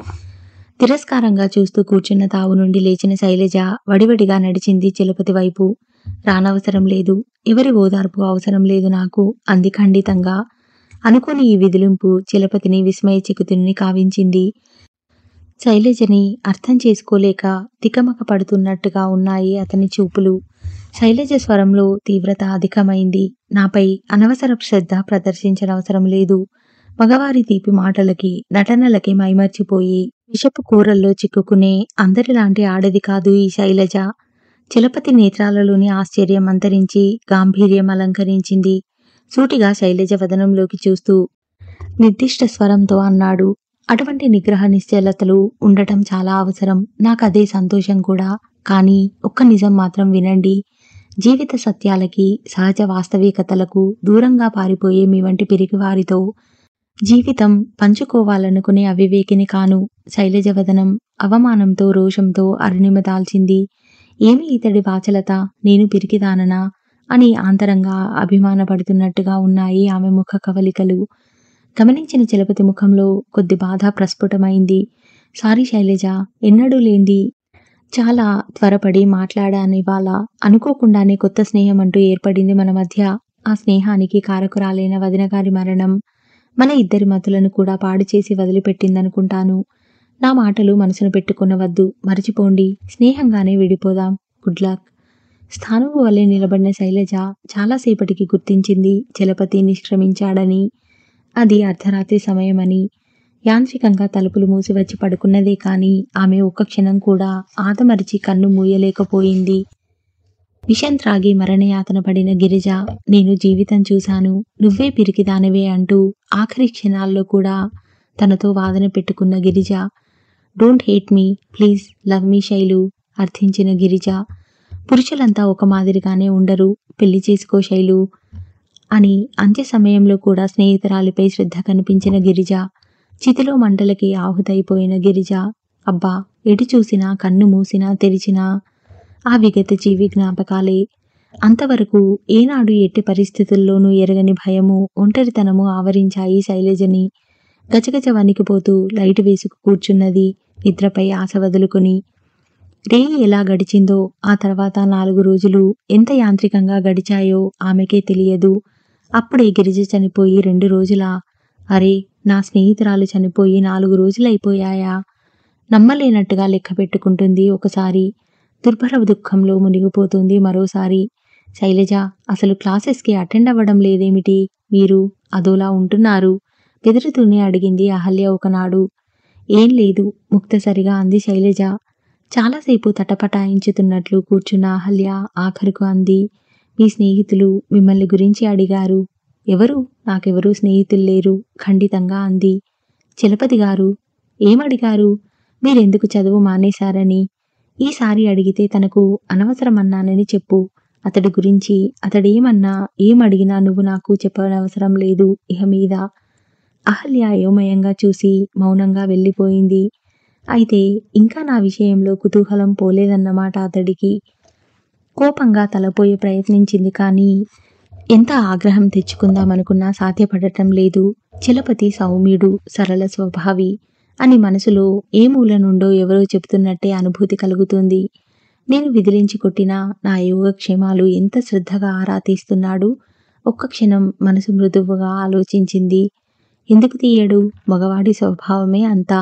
తిరస్కారంగా చూస్తూ కూర్చున్న తావు నుండి లేచిన శైలజ వడివడిగా నడిచింది చలపతి వైపు రానవసరం లేదు ఎవరి ఓదార్పు అవసరం లేదు నాకు అంది ఖండితంగా అనుకుని ఈ విధులింపు చలపతిని విస్మయ చికుతుని కావించింది శైలజని అర్థం చేసుకోలేక తికమక పడుతున్నట్టుగా ఉన్నాయి అతని చూపులు శైలజ స్వరంలో తీవ్రత అధికమైంది నాపై అనవసర శ్రద్ధ ప్రదర్శించనవసరం లేదు మగవారి తీపి మాటలకి నటనలకి మైమర్చిపోయి విషపు కూరల్లో చిక్కుకునే అందరిలాంటి ఆడది కాదు ఈ శైలజ చలపతి నేత్రాలలోని ఆశ్చర్యం అంతరించి గాంభీర్యం అలంకరించింది సూటిగా శైలజ వదనంలోకి చూస్తూ నిర్దిష్ట స్వరంతో అన్నాడు అటువంటి నిగ్రహ నిశ్చలతలు ఉండటం చాలా అవసరం నాకు అదే సంతోషం కూడా కానీ ఒక్క నిజం మాత్రం వినండి జీవిత సత్యాలకి సహజ వాస్తవికతలకు దూరంగా పారిపోయే మీ వంటి పిరికివారితో జీవితం పంచుకోవాలనుకునే అవివేకిని కాను శైలజవదనం అవమానంతో రోషంతో అరుణిమ దాల్చింది ఏమి ఇతడి వాచలత నేను పిరికిదాననా అని ఆంతరంగా అభిమానపడుతున్నట్టుగా ఉన్నాయి ఆమె ముఖ కవలికలు గమనించిన చలపతి ముఖంలో కొద్ది బాధ ప్రస్ఫుటమైంది సారీ శైలజ ఎన్నడూ లేంది చాలా త్వరపడి మాట్లాడానివాళ అనుకోకుండానే కొత్త స్నేహం అంటూ ఏర్పడింది మన మధ్య ఆ స్నేహానికి కారకురాలైన వదినగారి మరణం మన ఇద్దరి మతులను కూడా పాడు చేసి వదిలిపెట్టిందనుకుంటాను నా మాటలు మనసును పెట్టుకునవద్దు మరచిపోండి స్నేహంగానే విడిపోదాం గుడ్ లక్ స్థానువు వల్లే నిలబడిన శైలజ చాలాసేపటికి గుర్తించింది చలపతి నిష్క్రమించాడని అది అర్ధరాత్రి సమయమని యాంత్రికంగా తలుపులు మూసి వచ్చి పడుకున్నదే కాని ఆమె ఒక్క క్షణం కూడా ఆతమరిచి కన్ను మూయలేకపోయింది విషం త్రాగి మరణయాతన పడిన గిరిజ నేను జీవితం చూశాను నువ్వే పిరికిదానివే అంటూ ఆఖరి క్షణాల్లో కూడా తనతో వాదన పెట్టుకున్న Girija don't hate me please love me Sailu అర్థించిన గిరిజ పురుషులంతా ఒక మాదిరిగానే ఉండరు పెళ్లి చేసుకో శైలు అని అంత్య సమయంలో కూడా స్నేహితురాలిపై శ్రద్ధ కనిపించిన గిరిజ చితిలో మంటలకి ఆహుతైపోయిన గిరిజ అబ్బా ఎటు చూసినా కన్ను మూసినా తెరిచినా ఆ విగత జీవి జ్ఞాపకాలే అంతవరకు ఏనాడు ఎట్టి పరిస్థితుల్లోనూ ఎరగని భయము ఒంటరితనము ఆవరించాయి శైలజని గచగచ వణికిపోతూ లైట్ వేసుకు కూర్చున్నది నిద్రపై ఆశ వదులుకొని రే ఎలా గడిచిందో ఆ తర్వాత నాలుగు రోజులు ఎంత యాంత్రికంగా గడిచాయో ఆమెకే తెలియదు అప్పుడే గిరిజ చనిపోయి రెండు రోజుల అరే నా స్నేహితురాలు చనిపోయి నాలుగు రోజులైపోయాయా నమ్మలేనట్టుగా లెక్క పెట్టుకుంటుంది ఒకసారి దుర్భర దుఃఖంలో మునిగిపోతుంది మరోసారి శైలజ అసలు క్లాసెస్కి అటెండ్ అవ్వడం లేదేమిటి మీరు అదోలా ఉంటున్నారు బెదురుతూనే అడిగింది అహల్య ఒకనాడు ఏం లేదు ముక్తసరిగా అంది శైలజ చాలాసేపు తటపటాయించుతున్నట్లు కూర్చున్న అహల్య ఆఖరుకు అంది మీ స్నేహితులు మిమ్మల్ని గురించి అడిగారు ఎవరు నాకెవరూ స్నేహితులు లేరు ఖండితంగా అంది చలపతి గారు ఏమడిగారు మీరెందుకు చదువు మానేశారని ఈసారి అడిగితే తనకు అనవసరమన్నానని చెప్పు అతడి గురించి అతడేమన్నా ఏమడిగినా నువ్వు నాకు చెప్పనవసరం లేదు ఇహ మీద అహల్య అయోమయంగా చూసి మౌనంగా వెళ్ళిపోయింది అయితే ఇంకా నా విషయంలో కుతూహలం పోలేదన్నమాట అతడికి కోపంగా తలపోయే ప్రయత్నించింది కానీ ఎంత ఆగ్రహం తెచ్చుకుందామనుకున్నా సాధ్యపడటం లేదు చలపతి సౌమ్యుడు సరళ స్వభావి అని మనసులో ఏ మూల నుండో ఎవరో చెబుతున్నట్టే అనుభూతి కలుగుతుంది నేను విదిలించి కొట్టినా నా యోగక్షేమాలు ఎంత శ్రద్ధగా ఆరా తీస్తున్నాడు ఒక్క క్షణం మనసు మృదువుగా ఆలోచించింది ఎందుకు తీయడు మగవాడి స్వభావమే అంతా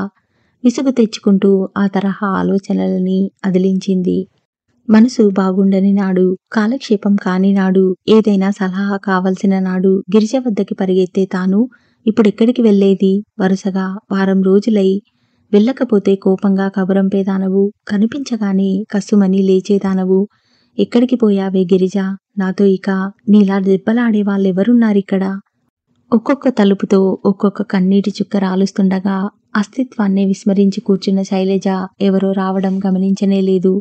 విసుగు తెచ్చుకుంటూ ఆ తరహా ఆలోచనలని అదిలించింది మనసు బాగుండని నాడు కాలక్షేపం కాని నాడు ఏదైనా సలహా కావలసిన నాడు గిరిజ వద్దకి పరిగెత్తే తాను ఇప్పుడెక్కడికి వెళ్లేది వరుసగా వారం రోజులై వెళ్ళకపోతే కోపంగా కబురంపేదానవు కనిపించగానే కసుమని లేచేదానవు ఎక్కడికి పోయావే గిరిజ నాతో ఇక నీలా దెబ్బలాడే వాళ్ళెవరున్నారిక్కడ ఒక్కొక్క తలుపుతో ఒక్కొక్క కన్నీటి చుక్క రాలుస్తుండగా అస్తిత్వాన్నే విస్మరించి కూర్చున్న శైలజ ఎవరో రావడం గమనించనే లేదు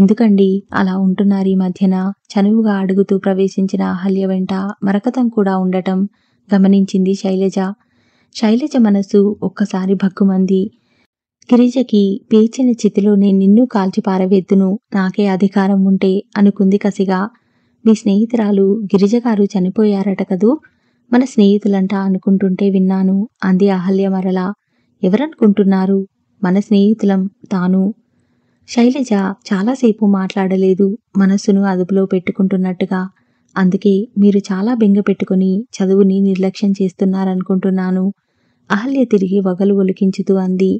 ఎందుకండి అలా ఉంటున్నారు ఈ మధ్యన చనువుగా అడుగుతూ ప్రవేశించిన అహల్య వెంట మరకతం కూడా ఉండటం గమనించింది శైలజ శైలజ మనసు ఒక్కసారి భగ్గుమంది గిరిజకి పీల్చిన చితిలోనే నిన్ను కాల్చి పారవేద్దును నాకే అధికారం ఉంటే అనుకుంది కసిగా మీ స్నేహితురాలు గిరిజగారు చనిపోయారట కదూ మన స్నేహితులంట అనుకుంటుంటే విన్నాను అంది అహల్య మరలా ఎవరనుకుంటున్నారు మన స్నేహితులం తాను శైలజ చాలాసేపు మాట్లాడలేదు మనస్సును అదుపులో పెట్టుకుంటున్నట్టుగా అందుకే మీరు చాలా బెంగ పెట్టుకుని చదువుని నిర్లక్ష్యం చేస్తున్నారనుకుంటున్నాను అహల్య తిరిగి వగలు ఒలికించుతూ అంది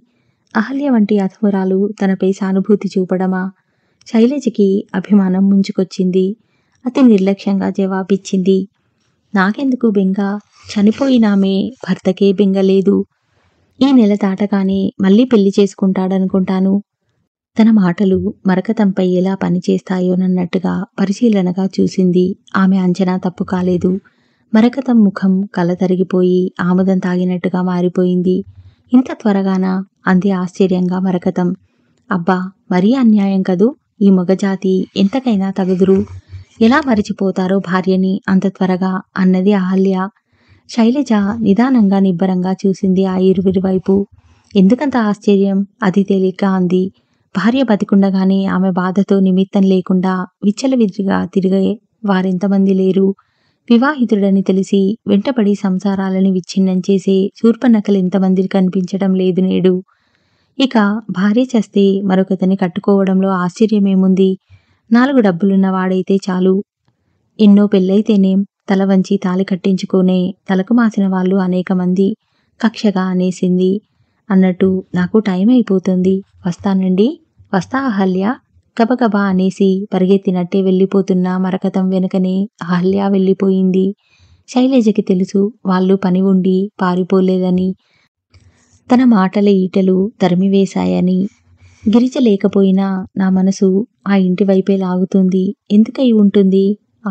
అహల్య వంటి అధమురాలు తనపై సానుభూతి చూపడమా శైలజకి అభిమానం ముంచుకొచ్చింది అతి నిర్లక్ష్యంగా జవాబిచ్చింది నాకెందుకు బెంగ చనిపోయినామే భర్తకే బెంగ లేదు ఈ నెల దాటగానే మళ్ళీ పెళ్లి చేసుకుంటాడనుకుంటాను తన మాటలు మరకతంపై ఎలా పనిచేస్తాయోనన్నట్టుగా పరిశీలనగా చూసింది ఆమె అంచనా తప్పు కాలేదు మరకతం ముఖం కలతరిగిపోయి తరిగిపోయి ఆముదం తాగినట్టుగా మారిపోయింది ఇంత త్వరగానా అంది ఆశ్చర్యంగా మరకతం అబ్బా మరీ అన్యాయం కదూ ఈ మగజాతి ఎంతకైనా తగుదురు ఎలా మరిచిపోతారో భార్యని అంత త్వరగా అన్నది అహల్య శైలజ నిదానంగా నిబ్బరంగా చూసింది ఆ ఇరువురి వైపు ఎందుకంత ఆశ్చర్యం అది తేలిగ్గా అంది భార్య బతికుండగానే ఆమె బాధతో నిమిత్తం లేకుండా విచ్చలవిదిగా తిరిగే వారెంతమంది లేరు వివాహితుడని తెలిసి వెంటపడి సంసారాలని విచ్ఛిన్నం చేసే శూర్పనకలు ఇంతమందికి కనిపించడం లేదు నేడు ఇక భార్య చేస్తే మరొకతని కట్టుకోవడంలో ఆశ్చర్యమేముంది నాలుగు డబ్బులున్న వాడైతే చాలు ఎన్నో పెళ్ళైతేనేం తల వంచి తాలి కట్టించుకునే తలకు మాసిన వాళ్ళు అనేక మంది కక్షగా అనేసింది అన్నట్టు నాకు టైం అయిపోతుంది వస్తానండి వస్తా అహల్య గబగబా అనేసి పరిగెత్తినట్టే వెళ్ళిపోతున్న మరకతం వెనుకనే అహల్య వెళ్ళిపోయింది శైలజకి తెలుసు వాళ్ళు పని ఉండి పారిపోలేదని తన మాటల ఈటలు తరిమివేశాయని గిరిజ లేకపోయినా నా మనసు ఆ ఇంటి వైపే లాగుతుంది ఎందుకై ఉంటుంది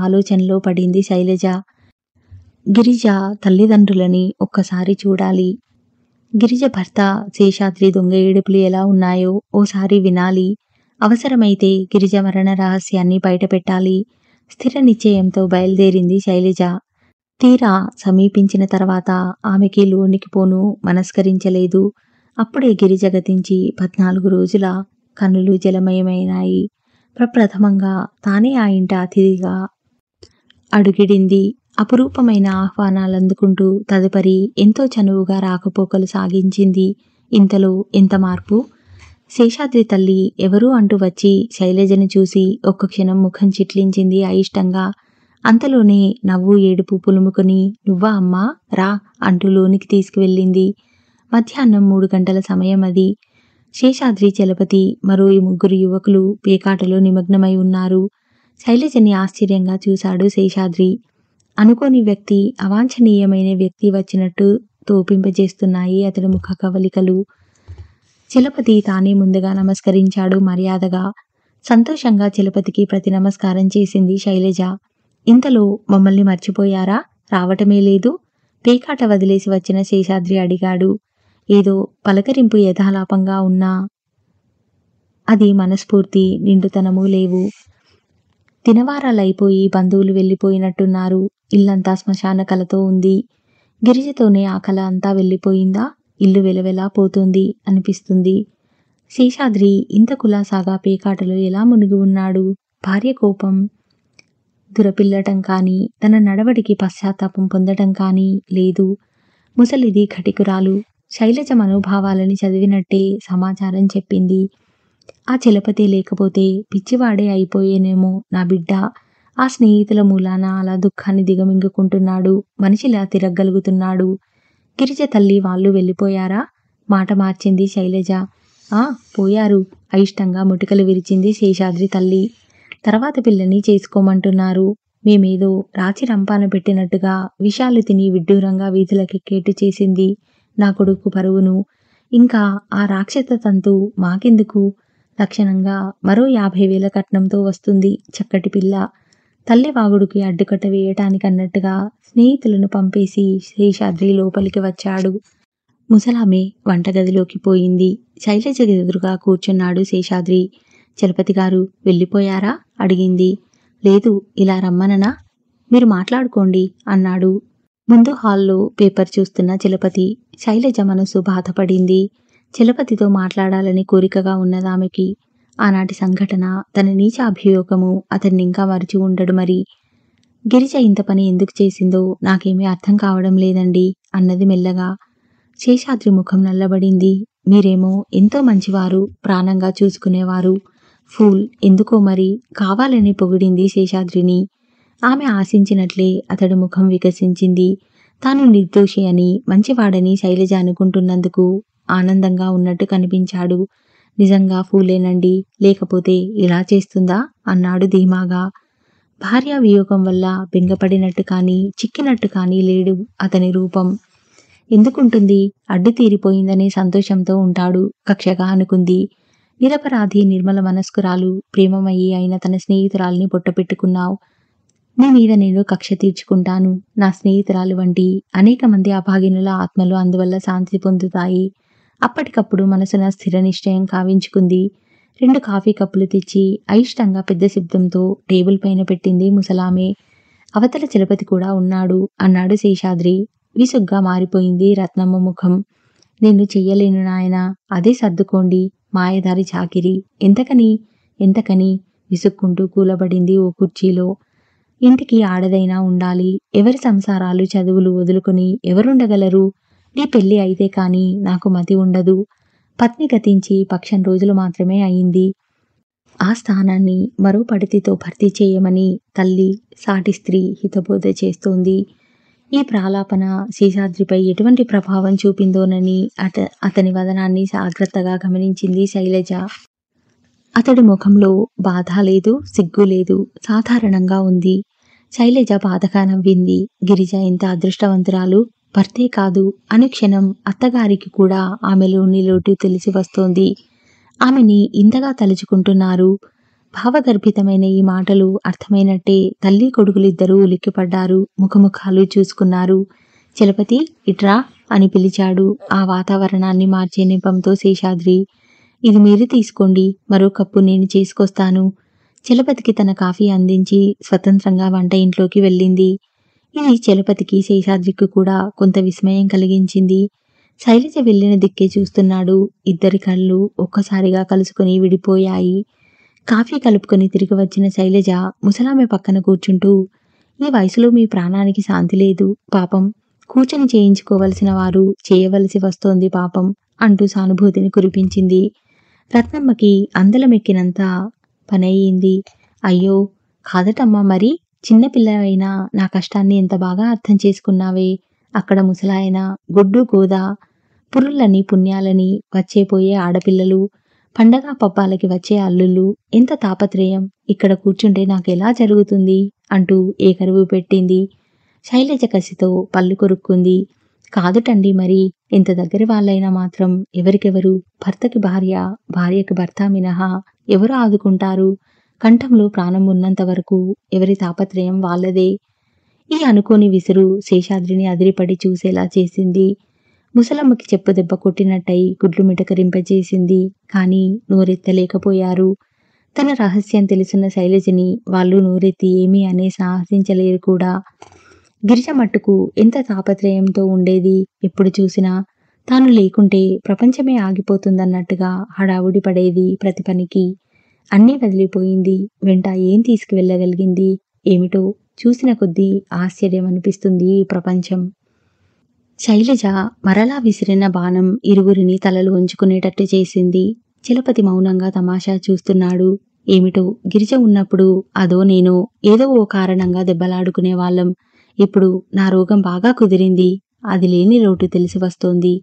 ఆలోచనలో పడింది శైలజ గిరిజ తల్లిదండ్రులని ఒక్కసారి చూడాలి గిరిజ భర్త శేషాద్రి దొంగ ఏడుపులు ఎలా ఉన్నాయో ఓసారి వినాలి అవసరమైతే గిరిజ మరణ రహస్యాన్ని బయటపెట్టాలి స్థిర నిశ్చయంతో బయలుదేరింది శైలజ తీరా సమీపించిన తర్వాత ఆమెకి లోనికి పోను మనస్కరించలేదు అప్పుడే గిరిజ గతించి పద్నాలుగు రోజుల కన్నులు జలమయమైనాయి ప్రప్రథమంగా తానే ఆ ఇంట అతిథిగా అడుగిడింది అపురూపమైన ఆహ్వానాలు అందుకుంటూ తదుపరి ఎంతో చనువుగా రాకపోకలు సాగించింది ఇంతలో ఎంత మార్పు శేషాద్రి తల్లి ఎవరూ అంటూ వచ్చి శైలజను చూసి ఒక్క క్షణం ముఖం చిట్లించింది అయిష్టంగా అంతలోనే నవ్వు ఏడుపు పులుముకొని నువ్వా అమ్మా రా అంటూ లోనికి తీసుకువెళ్ళింది మధ్యాహ్నం మూడు గంటల సమయం అది శేషాద్రి చలపతి మరో ఈ ముగ్గురు యువకులు పేకాటలో నిమగ్నమై ఉన్నారు శైలజని ఆశ్చర్యంగా చూశాడు శేషాద్రి అనుకోని వ్యక్తి అవాంఛనీయమైన వ్యక్తి వచ్చినట్టు తోపింపజేస్తున్నాయి అతడి ముఖ కవలికలు చలపతి తానే ముందుగా నమస్కరించాడు మర్యాదగా సంతోషంగా చలపతికి ప్రతి నమస్కారం చేసింది శైలజ ఇంతలో మమ్మల్ని మర్చిపోయారా రావటమే లేదు పేకాట వదిలేసి వచ్చిన శేషాద్రి అడిగాడు ఏదో పలకరింపు యథాలాపంగా ఉన్నా అది మనస్ఫూర్తి నిండుతనము లేవు తినవారాలైపోయి బంధువులు వెళ్ళిపోయినట్టున్నారు ఇల్లంతా శ్మశాన కలతో ఉంది గిరిజతోనే ఆ అంతా వెళ్ళిపోయిందా ఇల్లు వెలవెలా పోతుంది అనిపిస్తుంది శేషాద్రి ఇంత కులాసాగా పేకాటలో ఎలా మునిగి ఉన్నాడు భార్య కోపం దురపిల్లటం కానీ తన నడవడికి పశ్చాత్తాపం పొందటం కానీ లేదు ముసలిది ఘటికురాలు శైలజ మనోభావాలని చదివినట్టే సమాచారం చెప్పింది ఆ చలపతి లేకపోతే పిచ్చివాడే అయిపోయేనేమో నా బిడ్డ ఆ స్నేహితుల మూలాన అలా దుఃఖాన్ని దిగమింగుకుంటున్నాడు మనిషిలా తిరగగలుగుతున్నాడు గిరిజ తల్లి వాళ్ళు వెళ్ళిపోయారా మాట మార్చింది శైలజ ఆ పోయారు అయిష్టంగా ముటికలు విరిచింది శేషాద్రి తల్లి తర్వాత పిల్లని చేసుకోమంటున్నారు మేమేదో రాచి రంపాన పెట్టినట్టుగా విషాలు తిని విడ్డూరంగా వీధులకి కేటు చేసింది నా కొడుకు పరువును ఇంకా ఆ రాక్షస తంతు మాకెందుకు లక్షణంగా మరో యాభై వేల కట్నంతో వస్తుంది చక్కటి పిల్ల తల్లివాగుడికి అడ్డుకట్ట వేయటానికి అన్నట్టుగా స్నేహితులను పంపేసి శేషాద్రి లోపలికి వచ్చాడు ముసలామె వంటగదిలోకి పోయింది శైలజ ఎదురుగా కూర్చున్నాడు శేషాద్రి చలపతి గారు వెళ్ళిపోయారా అడిగింది లేదు ఇలా రమ్మననా మీరు మాట్లాడుకోండి అన్నాడు ముందు హాల్లో పేపర్ చూస్తున్న చలపతి శైలజ మనసు బాధపడింది చలపతితో మాట్లాడాలని కోరికగా ఉన్నదామెకి ఆనాటి సంఘటన తన నీచ అభియోగము అతన్ని ఇంకా మరిచి ఉండడు మరి గిరిజ ఇంత పని ఎందుకు చేసిందో నాకేమీ అర్థం కావడం లేదండి అన్నది మెల్లగా శేషాద్రి ముఖం నల్లబడింది మీరేమో ఎంతో మంచివారు ప్రాణంగా చూసుకునేవారు ఫూల్ ఎందుకో మరి కావాలని పొగిడింది శేషాద్రిని ఆమె ఆశించినట్లే అతడు ముఖం వికసించింది తాను నిర్దోషి అని మంచివాడని శైలజ అనుకుంటున్నందుకు ఆనందంగా ఉన్నట్టు కనిపించాడు నిజంగా ఫూలేనండి లేకపోతే ఇలా చేస్తుందా అన్నాడు ధీమాగా భార్య వియోగం వల్ల బెంగపడినట్టు కానీ చిక్కినట్టు కానీ లేడు అతని రూపం ఎందుకుంటుంది అడ్డు తీరిపోయిందనే సంతోషంతో ఉంటాడు కక్షగా అనుకుంది నిరపరాధి నిర్మల మనస్కురాలు ప్రేమమయ్యి అయిన తన స్నేహితురాల్ని పొట్టపెట్టుకున్నావు నీ మీద నేను కక్ష తీర్చుకుంటాను నా స్నేహితురాలు వంటి అనేక మంది అభాగినుల ఆత్మలు అందువల్ల శాంతి పొందుతాయి అప్పటికప్పుడు మనసున స్థిర నిశ్చయం కావించుకుంది రెండు కాఫీ కప్పులు తెచ్చి అయిష్టంగా పెద్ద శబ్దంతో టేబుల్ పైన పెట్టింది ముసలామే అవతల చలపతి కూడా ఉన్నాడు అన్నాడు శేషాద్రి విసుగ్గా మారిపోయింది రత్నమ్మ ముఖం నేను చెయ్యలేను నాయన అదే సర్దుకోండి మాయదారి చాకిరి ఎంతకని ఎంతకని విసుక్కుంటూ కూలబడింది ఓ కుర్చీలో ఇంటికి ఆడదైనా ఉండాలి ఎవరి సంసారాలు చదువులు వదులుకొని ఎవరుండగలరు నీ పెళ్ళి అయితే కానీ నాకు మతి ఉండదు పత్ని గతించి పక్షం రోజులు మాత్రమే అయింది ఆ స్థానాన్ని మరో పడితితో భర్తీ చేయమని తల్లి సాటి స్త్రీ హితబోధ చేస్తోంది ఈ ప్రాలాపన శేషాద్రిపై ఎటువంటి ప్రభావం చూపిందోనని అత అతని వదనాన్ని జాగ్రత్తగా గమనించింది శైలజ అతడి ముఖంలో బాధ లేదు సిగ్గు లేదు సాధారణంగా ఉంది శైలజ బాధగా నవ్వింది గిరిజ ఎంత అదృష్టవంతురాలు భర్తే కాదు అనుక్షణం అత్తగారికి కూడా ఆమెలోని లోటు తెలిసి వస్తోంది ఆమెని ఇంతగా తలుచుకుంటున్నారు భావగర్భితమైన ఈ మాటలు అర్థమైనట్టే తల్లి కొడుకులిద్దరూ ఉలిక్కిపడ్డారు ముఖముఖాలు చూసుకున్నారు చలపతి ఇట్రా అని పిలిచాడు ఆ వాతావరణాన్ని మార్చే నిపంతో శేషాద్రి ఇది మీరు తీసుకోండి మరో కప్పు నేను చేసుకొస్తాను చలపతికి తన కాఫీ అందించి స్వతంత్రంగా వంట ఇంట్లోకి వెళ్ళింది ఇది చలపతికి శేషాద్రికి కూడా కొంత విస్మయం కలిగించింది శైలజ వెళ్ళిన దిక్కే చూస్తున్నాడు ఇద్దరి కళ్ళు ఒక్కసారిగా కలుసుకొని విడిపోయాయి కాఫీ కలుపుకొని తిరిగి వచ్చిన శైలజ ముసలామె పక్కన కూర్చుంటూ ఈ వయసులో మీ ప్రాణానికి శాంతి లేదు పాపం కూర్చొని చేయించుకోవలసిన వారు చేయవలసి వస్తోంది పాపం అంటూ సానుభూతిని కురిపించింది రత్నమ్మకి అందలమెక్కినంత పనయ్యింది అయ్యో కాదటమ్మా మరి చిన్నపిల్లవైనా నా కష్టాన్ని ఎంత బాగా అర్థం చేసుకున్నావే అక్కడ ముసలాయన గొడ్డు గోద పురుళ్ళని పుణ్యాలని వచ్చేపోయే ఆడపిల్లలు పండగ పబ్బాలకి వచ్చే అల్లుళ్ళు ఎంత తాపత్రయం ఇక్కడ కూర్చుంటే నాకెలా జరుగుతుంది అంటూ ఏకరువు పెట్టింది శైలజ కసితో పళ్ళు కొరుక్కుంది కాదుటండి మరి ఇంత దగ్గర వాళ్ళైనా మాత్రం ఎవరికెవరు భర్తకి భార్య భార్యకి భర్త మినహా ఎవరు ఆదుకుంటారు కంఠంలో ప్రాణం ఉన్నంత వరకు ఎవరి తాపత్రయం వాళ్ళదే ఈ అనుకోని విసురు శేషాద్రిని అదిరిపడి చూసేలా చేసింది ముసలమ్మకి చెప్పు దెబ్బ కొట్టినట్టయి గుడ్లు మిటకరింపజేసింది కానీ నోరెత్తలేకపోయారు తన రహస్యం తెలిసిన శైలజని వాళ్ళు నోరెత్తి ఏమీ అనే సాహసించలేరు కూడా గిరిజ మట్టుకు ఎంత తాపత్రయంతో ఉండేది ఎప్పుడు చూసినా తాను లేకుంటే ప్రపంచమే ఆగిపోతుందన్నట్టుగా హడావుడి పడేది ప్రతి పనికి అన్నీ వదిలిపోయింది వెంట ఏం తీసుకువెళ్ళగలిగింది ఏమిటో చూసిన కొద్దీ ఆశ్చర్యం అనిపిస్తుంది ప్రపంచం శైలజ మరలా విసిరిన బాణం ఇరువురిని తలలు ఉంచుకునేటట్టు చేసింది చలపతి మౌనంగా తమాషా చూస్తున్నాడు ఏమిటో గిరిజ ఉన్నప్పుడు అదో నేను ఏదో ఓ కారణంగా దెబ్బలాడుకునే వాళ్ళం ఇప్పుడు నా రోగం బాగా కుదిరింది అది లేని లోటు తెలిసి వస్తోంది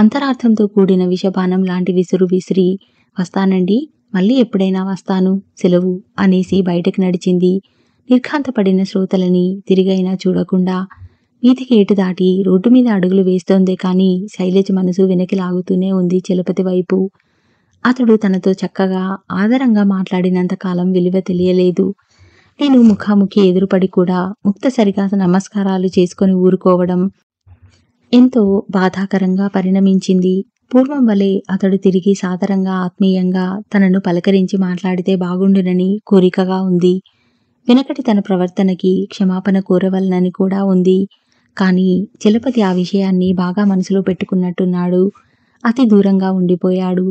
అంతరార్థంతో కూడిన విషబాణం లాంటి విసురు విసిరి వస్తానండి మళ్ళీ ఎప్పుడైనా వస్తాను సెలవు అనేసి బయటకు నడిచింది నిర్ఘాంతపడిన శ్రోతలని తిరిగైనా చూడకుండా వీధికి ఏటు దాటి రోడ్డు మీద అడుగులు వేస్తోందే కానీ శైలజ మనసు వెనక్కి లాగుతూనే ఉంది చలపతి వైపు అతడు తనతో చక్కగా ఆదరంగా మాట్లాడినంత కాలం విలువ తెలియలేదు నేను ముఖాముఖి ఎదురుపడి కూడా ముక్తసరిగా నమస్కారాలు చేసుకొని ఊరుకోవడం ఎంతో బాధాకరంగా పరిణమించింది పూర్వం వలె అతడు తిరిగి సాదరంగా ఆత్మీయంగా తనను పలకరించి మాట్లాడితే బాగుండునని కోరికగా ఉంది వెనకటి తన ప్రవర్తనకి క్షమాపణ కోరవలనని కూడా ఉంది కానీ చలపతి ఆ విషయాన్ని బాగా మనసులో పెట్టుకున్నట్టున్నాడు అతి దూరంగా ఉండిపోయాడు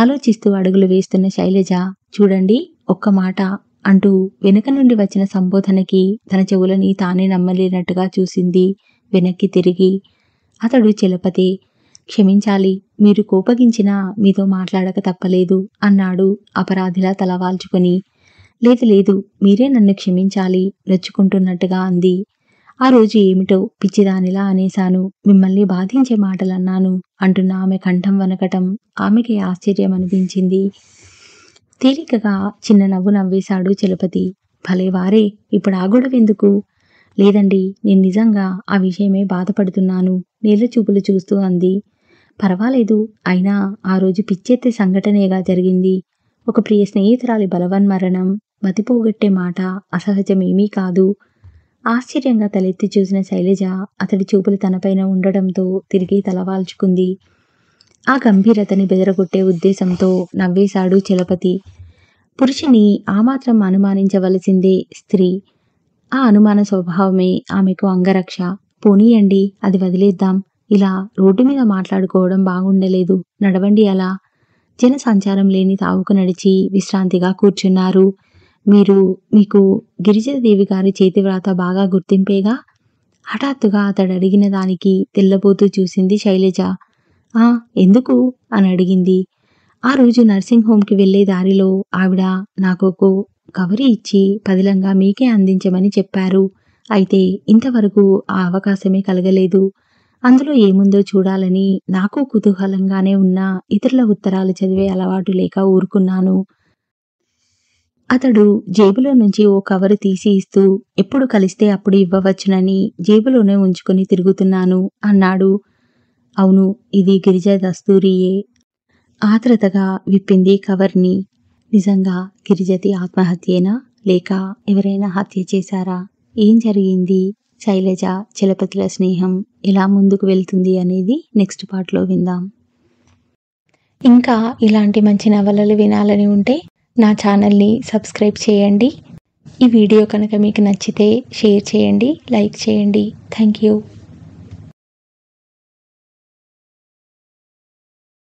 ఆలోచిస్తూ అడుగులు వేస్తున్న శైలజ చూడండి ఒక్క మాట అంటూ వెనక నుండి వచ్చిన సంబోధనకి తన చెవులని తానే నమ్మలేనట్టుగా చూసింది వెనక్కి తిరిగి అతడు చలపతి క్షమించాలి మీరు కోపగించినా మీతో మాట్లాడక తప్పలేదు అన్నాడు అపరాధిలా తలవాల్చుకొని లేదు లేదు మీరే నన్ను క్షమించాలి రెచ్చుకుంటున్నట్టుగా అంది ఆ రోజు ఏమిటో పిచ్చిదానిలా అనేశాను మిమ్మల్ని బాధించే మాటలన్నాను అంటున్న ఆమె కంఠం వనకటం ఆమెకి ఆశ్చర్యం అనిపించింది తేలికగా చిన్న నవ్వు నవ్వేశాడు చలపతి భలే వారే ఇప్పుడు ఆగొడవెందుకు లేదండి నేను నిజంగా ఆ విషయమే బాధపడుతున్నాను నీళ్ళ చూపులు చూస్తూ అంది పర్వాలేదు అయినా ఆ రోజు పిచ్చెత్తే సంఘటనేగా జరిగింది ఒక ప్రియ స్నేహితురాలి బలవన్మరణం మతిపోగొట్టే మాట అసహజమేమీ కాదు ఆశ్చర్యంగా తలెత్తి చూసిన శైలజ అతడి చూపులు తనపైన ఉండడంతో తిరిగి తలవాల్చుకుంది ఆ గంభీరతని బెదరగొట్టే ఉద్దేశంతో నవ్వేశాడు చలపతి పురుషుని ఆ మాత్రం అనుమానించవలసిందే స్త్రీ ఆ అనుమాన స్వభావమే ఆమెకు అంగరక్ష పోనీయండి అది వదిలేద్దాం ఇలా రోడ్డు మీద మాట్లాడుకోవడం బాగుండలేదు నడవండి అలా జన సంచారం లేని తావుకు నడిచి విశ్రాంతిగా కూర్చున్నారు మీరు మీకు గిరిజన దేవి గారి వ్రాత బాగా గుర్తింపేగా హఠాత్తుగా అతడు అడిగిన దానికి తెల్లబోతూ చూసింది శైలజ ఆ ఎందుకు అని అడిగింది ఆ రోజు నర్సింగ్ హోమ్కి వెళ్లే దారిలో ఆవిడ నాకు ఒక కవరి ఇచ్చి పదిలంగా మీకే అందించమని చెప్పారు అయితే ఇంతవరకు ఆ అవకాశమే కలగలేదు అందులో ఏముందో చూడాలని నాకు కుతూహలంగానే ఉన్న ఇతరుల ఉత్తరాలు చదివే అలవాటు లేక ఊరుకున్నాను అతడు జేబులో నుంచి ఓ కవరు తీసి ఇస్తూ ఎప్పుడు కలిస్తే అప్పుడు ఇవ్వవచ్చునని జేబులోనే ఉంచుకుని తిరుగుతున్నాను అన్నాడు అవును ఇది గిరిజ దస్తూరియే ఆత్రతగా విప్పింది కవర్ని నిజంగా గిరిజతి ఆత్మహత్యేనా లేక ఎవరైనా హత్య చేశారా ఏం జరిగింది శైలజ చలపతిల స్నేహం ఎలా ముందుకు వెళ్తుంది అనేది నెక్స్ట్ పార్ట్లో విందాం ఇంకా ఇలాంటి మంచి నవలలు వినాలని ఉంటే నా ఛానల్ని సబ్స్క్రైబ్ చేయండి ఈ వీడియో కనుక మీకు నచ్చితే షేర్ చేయండి లైక్ చేయండి థ్యాంక్ యూ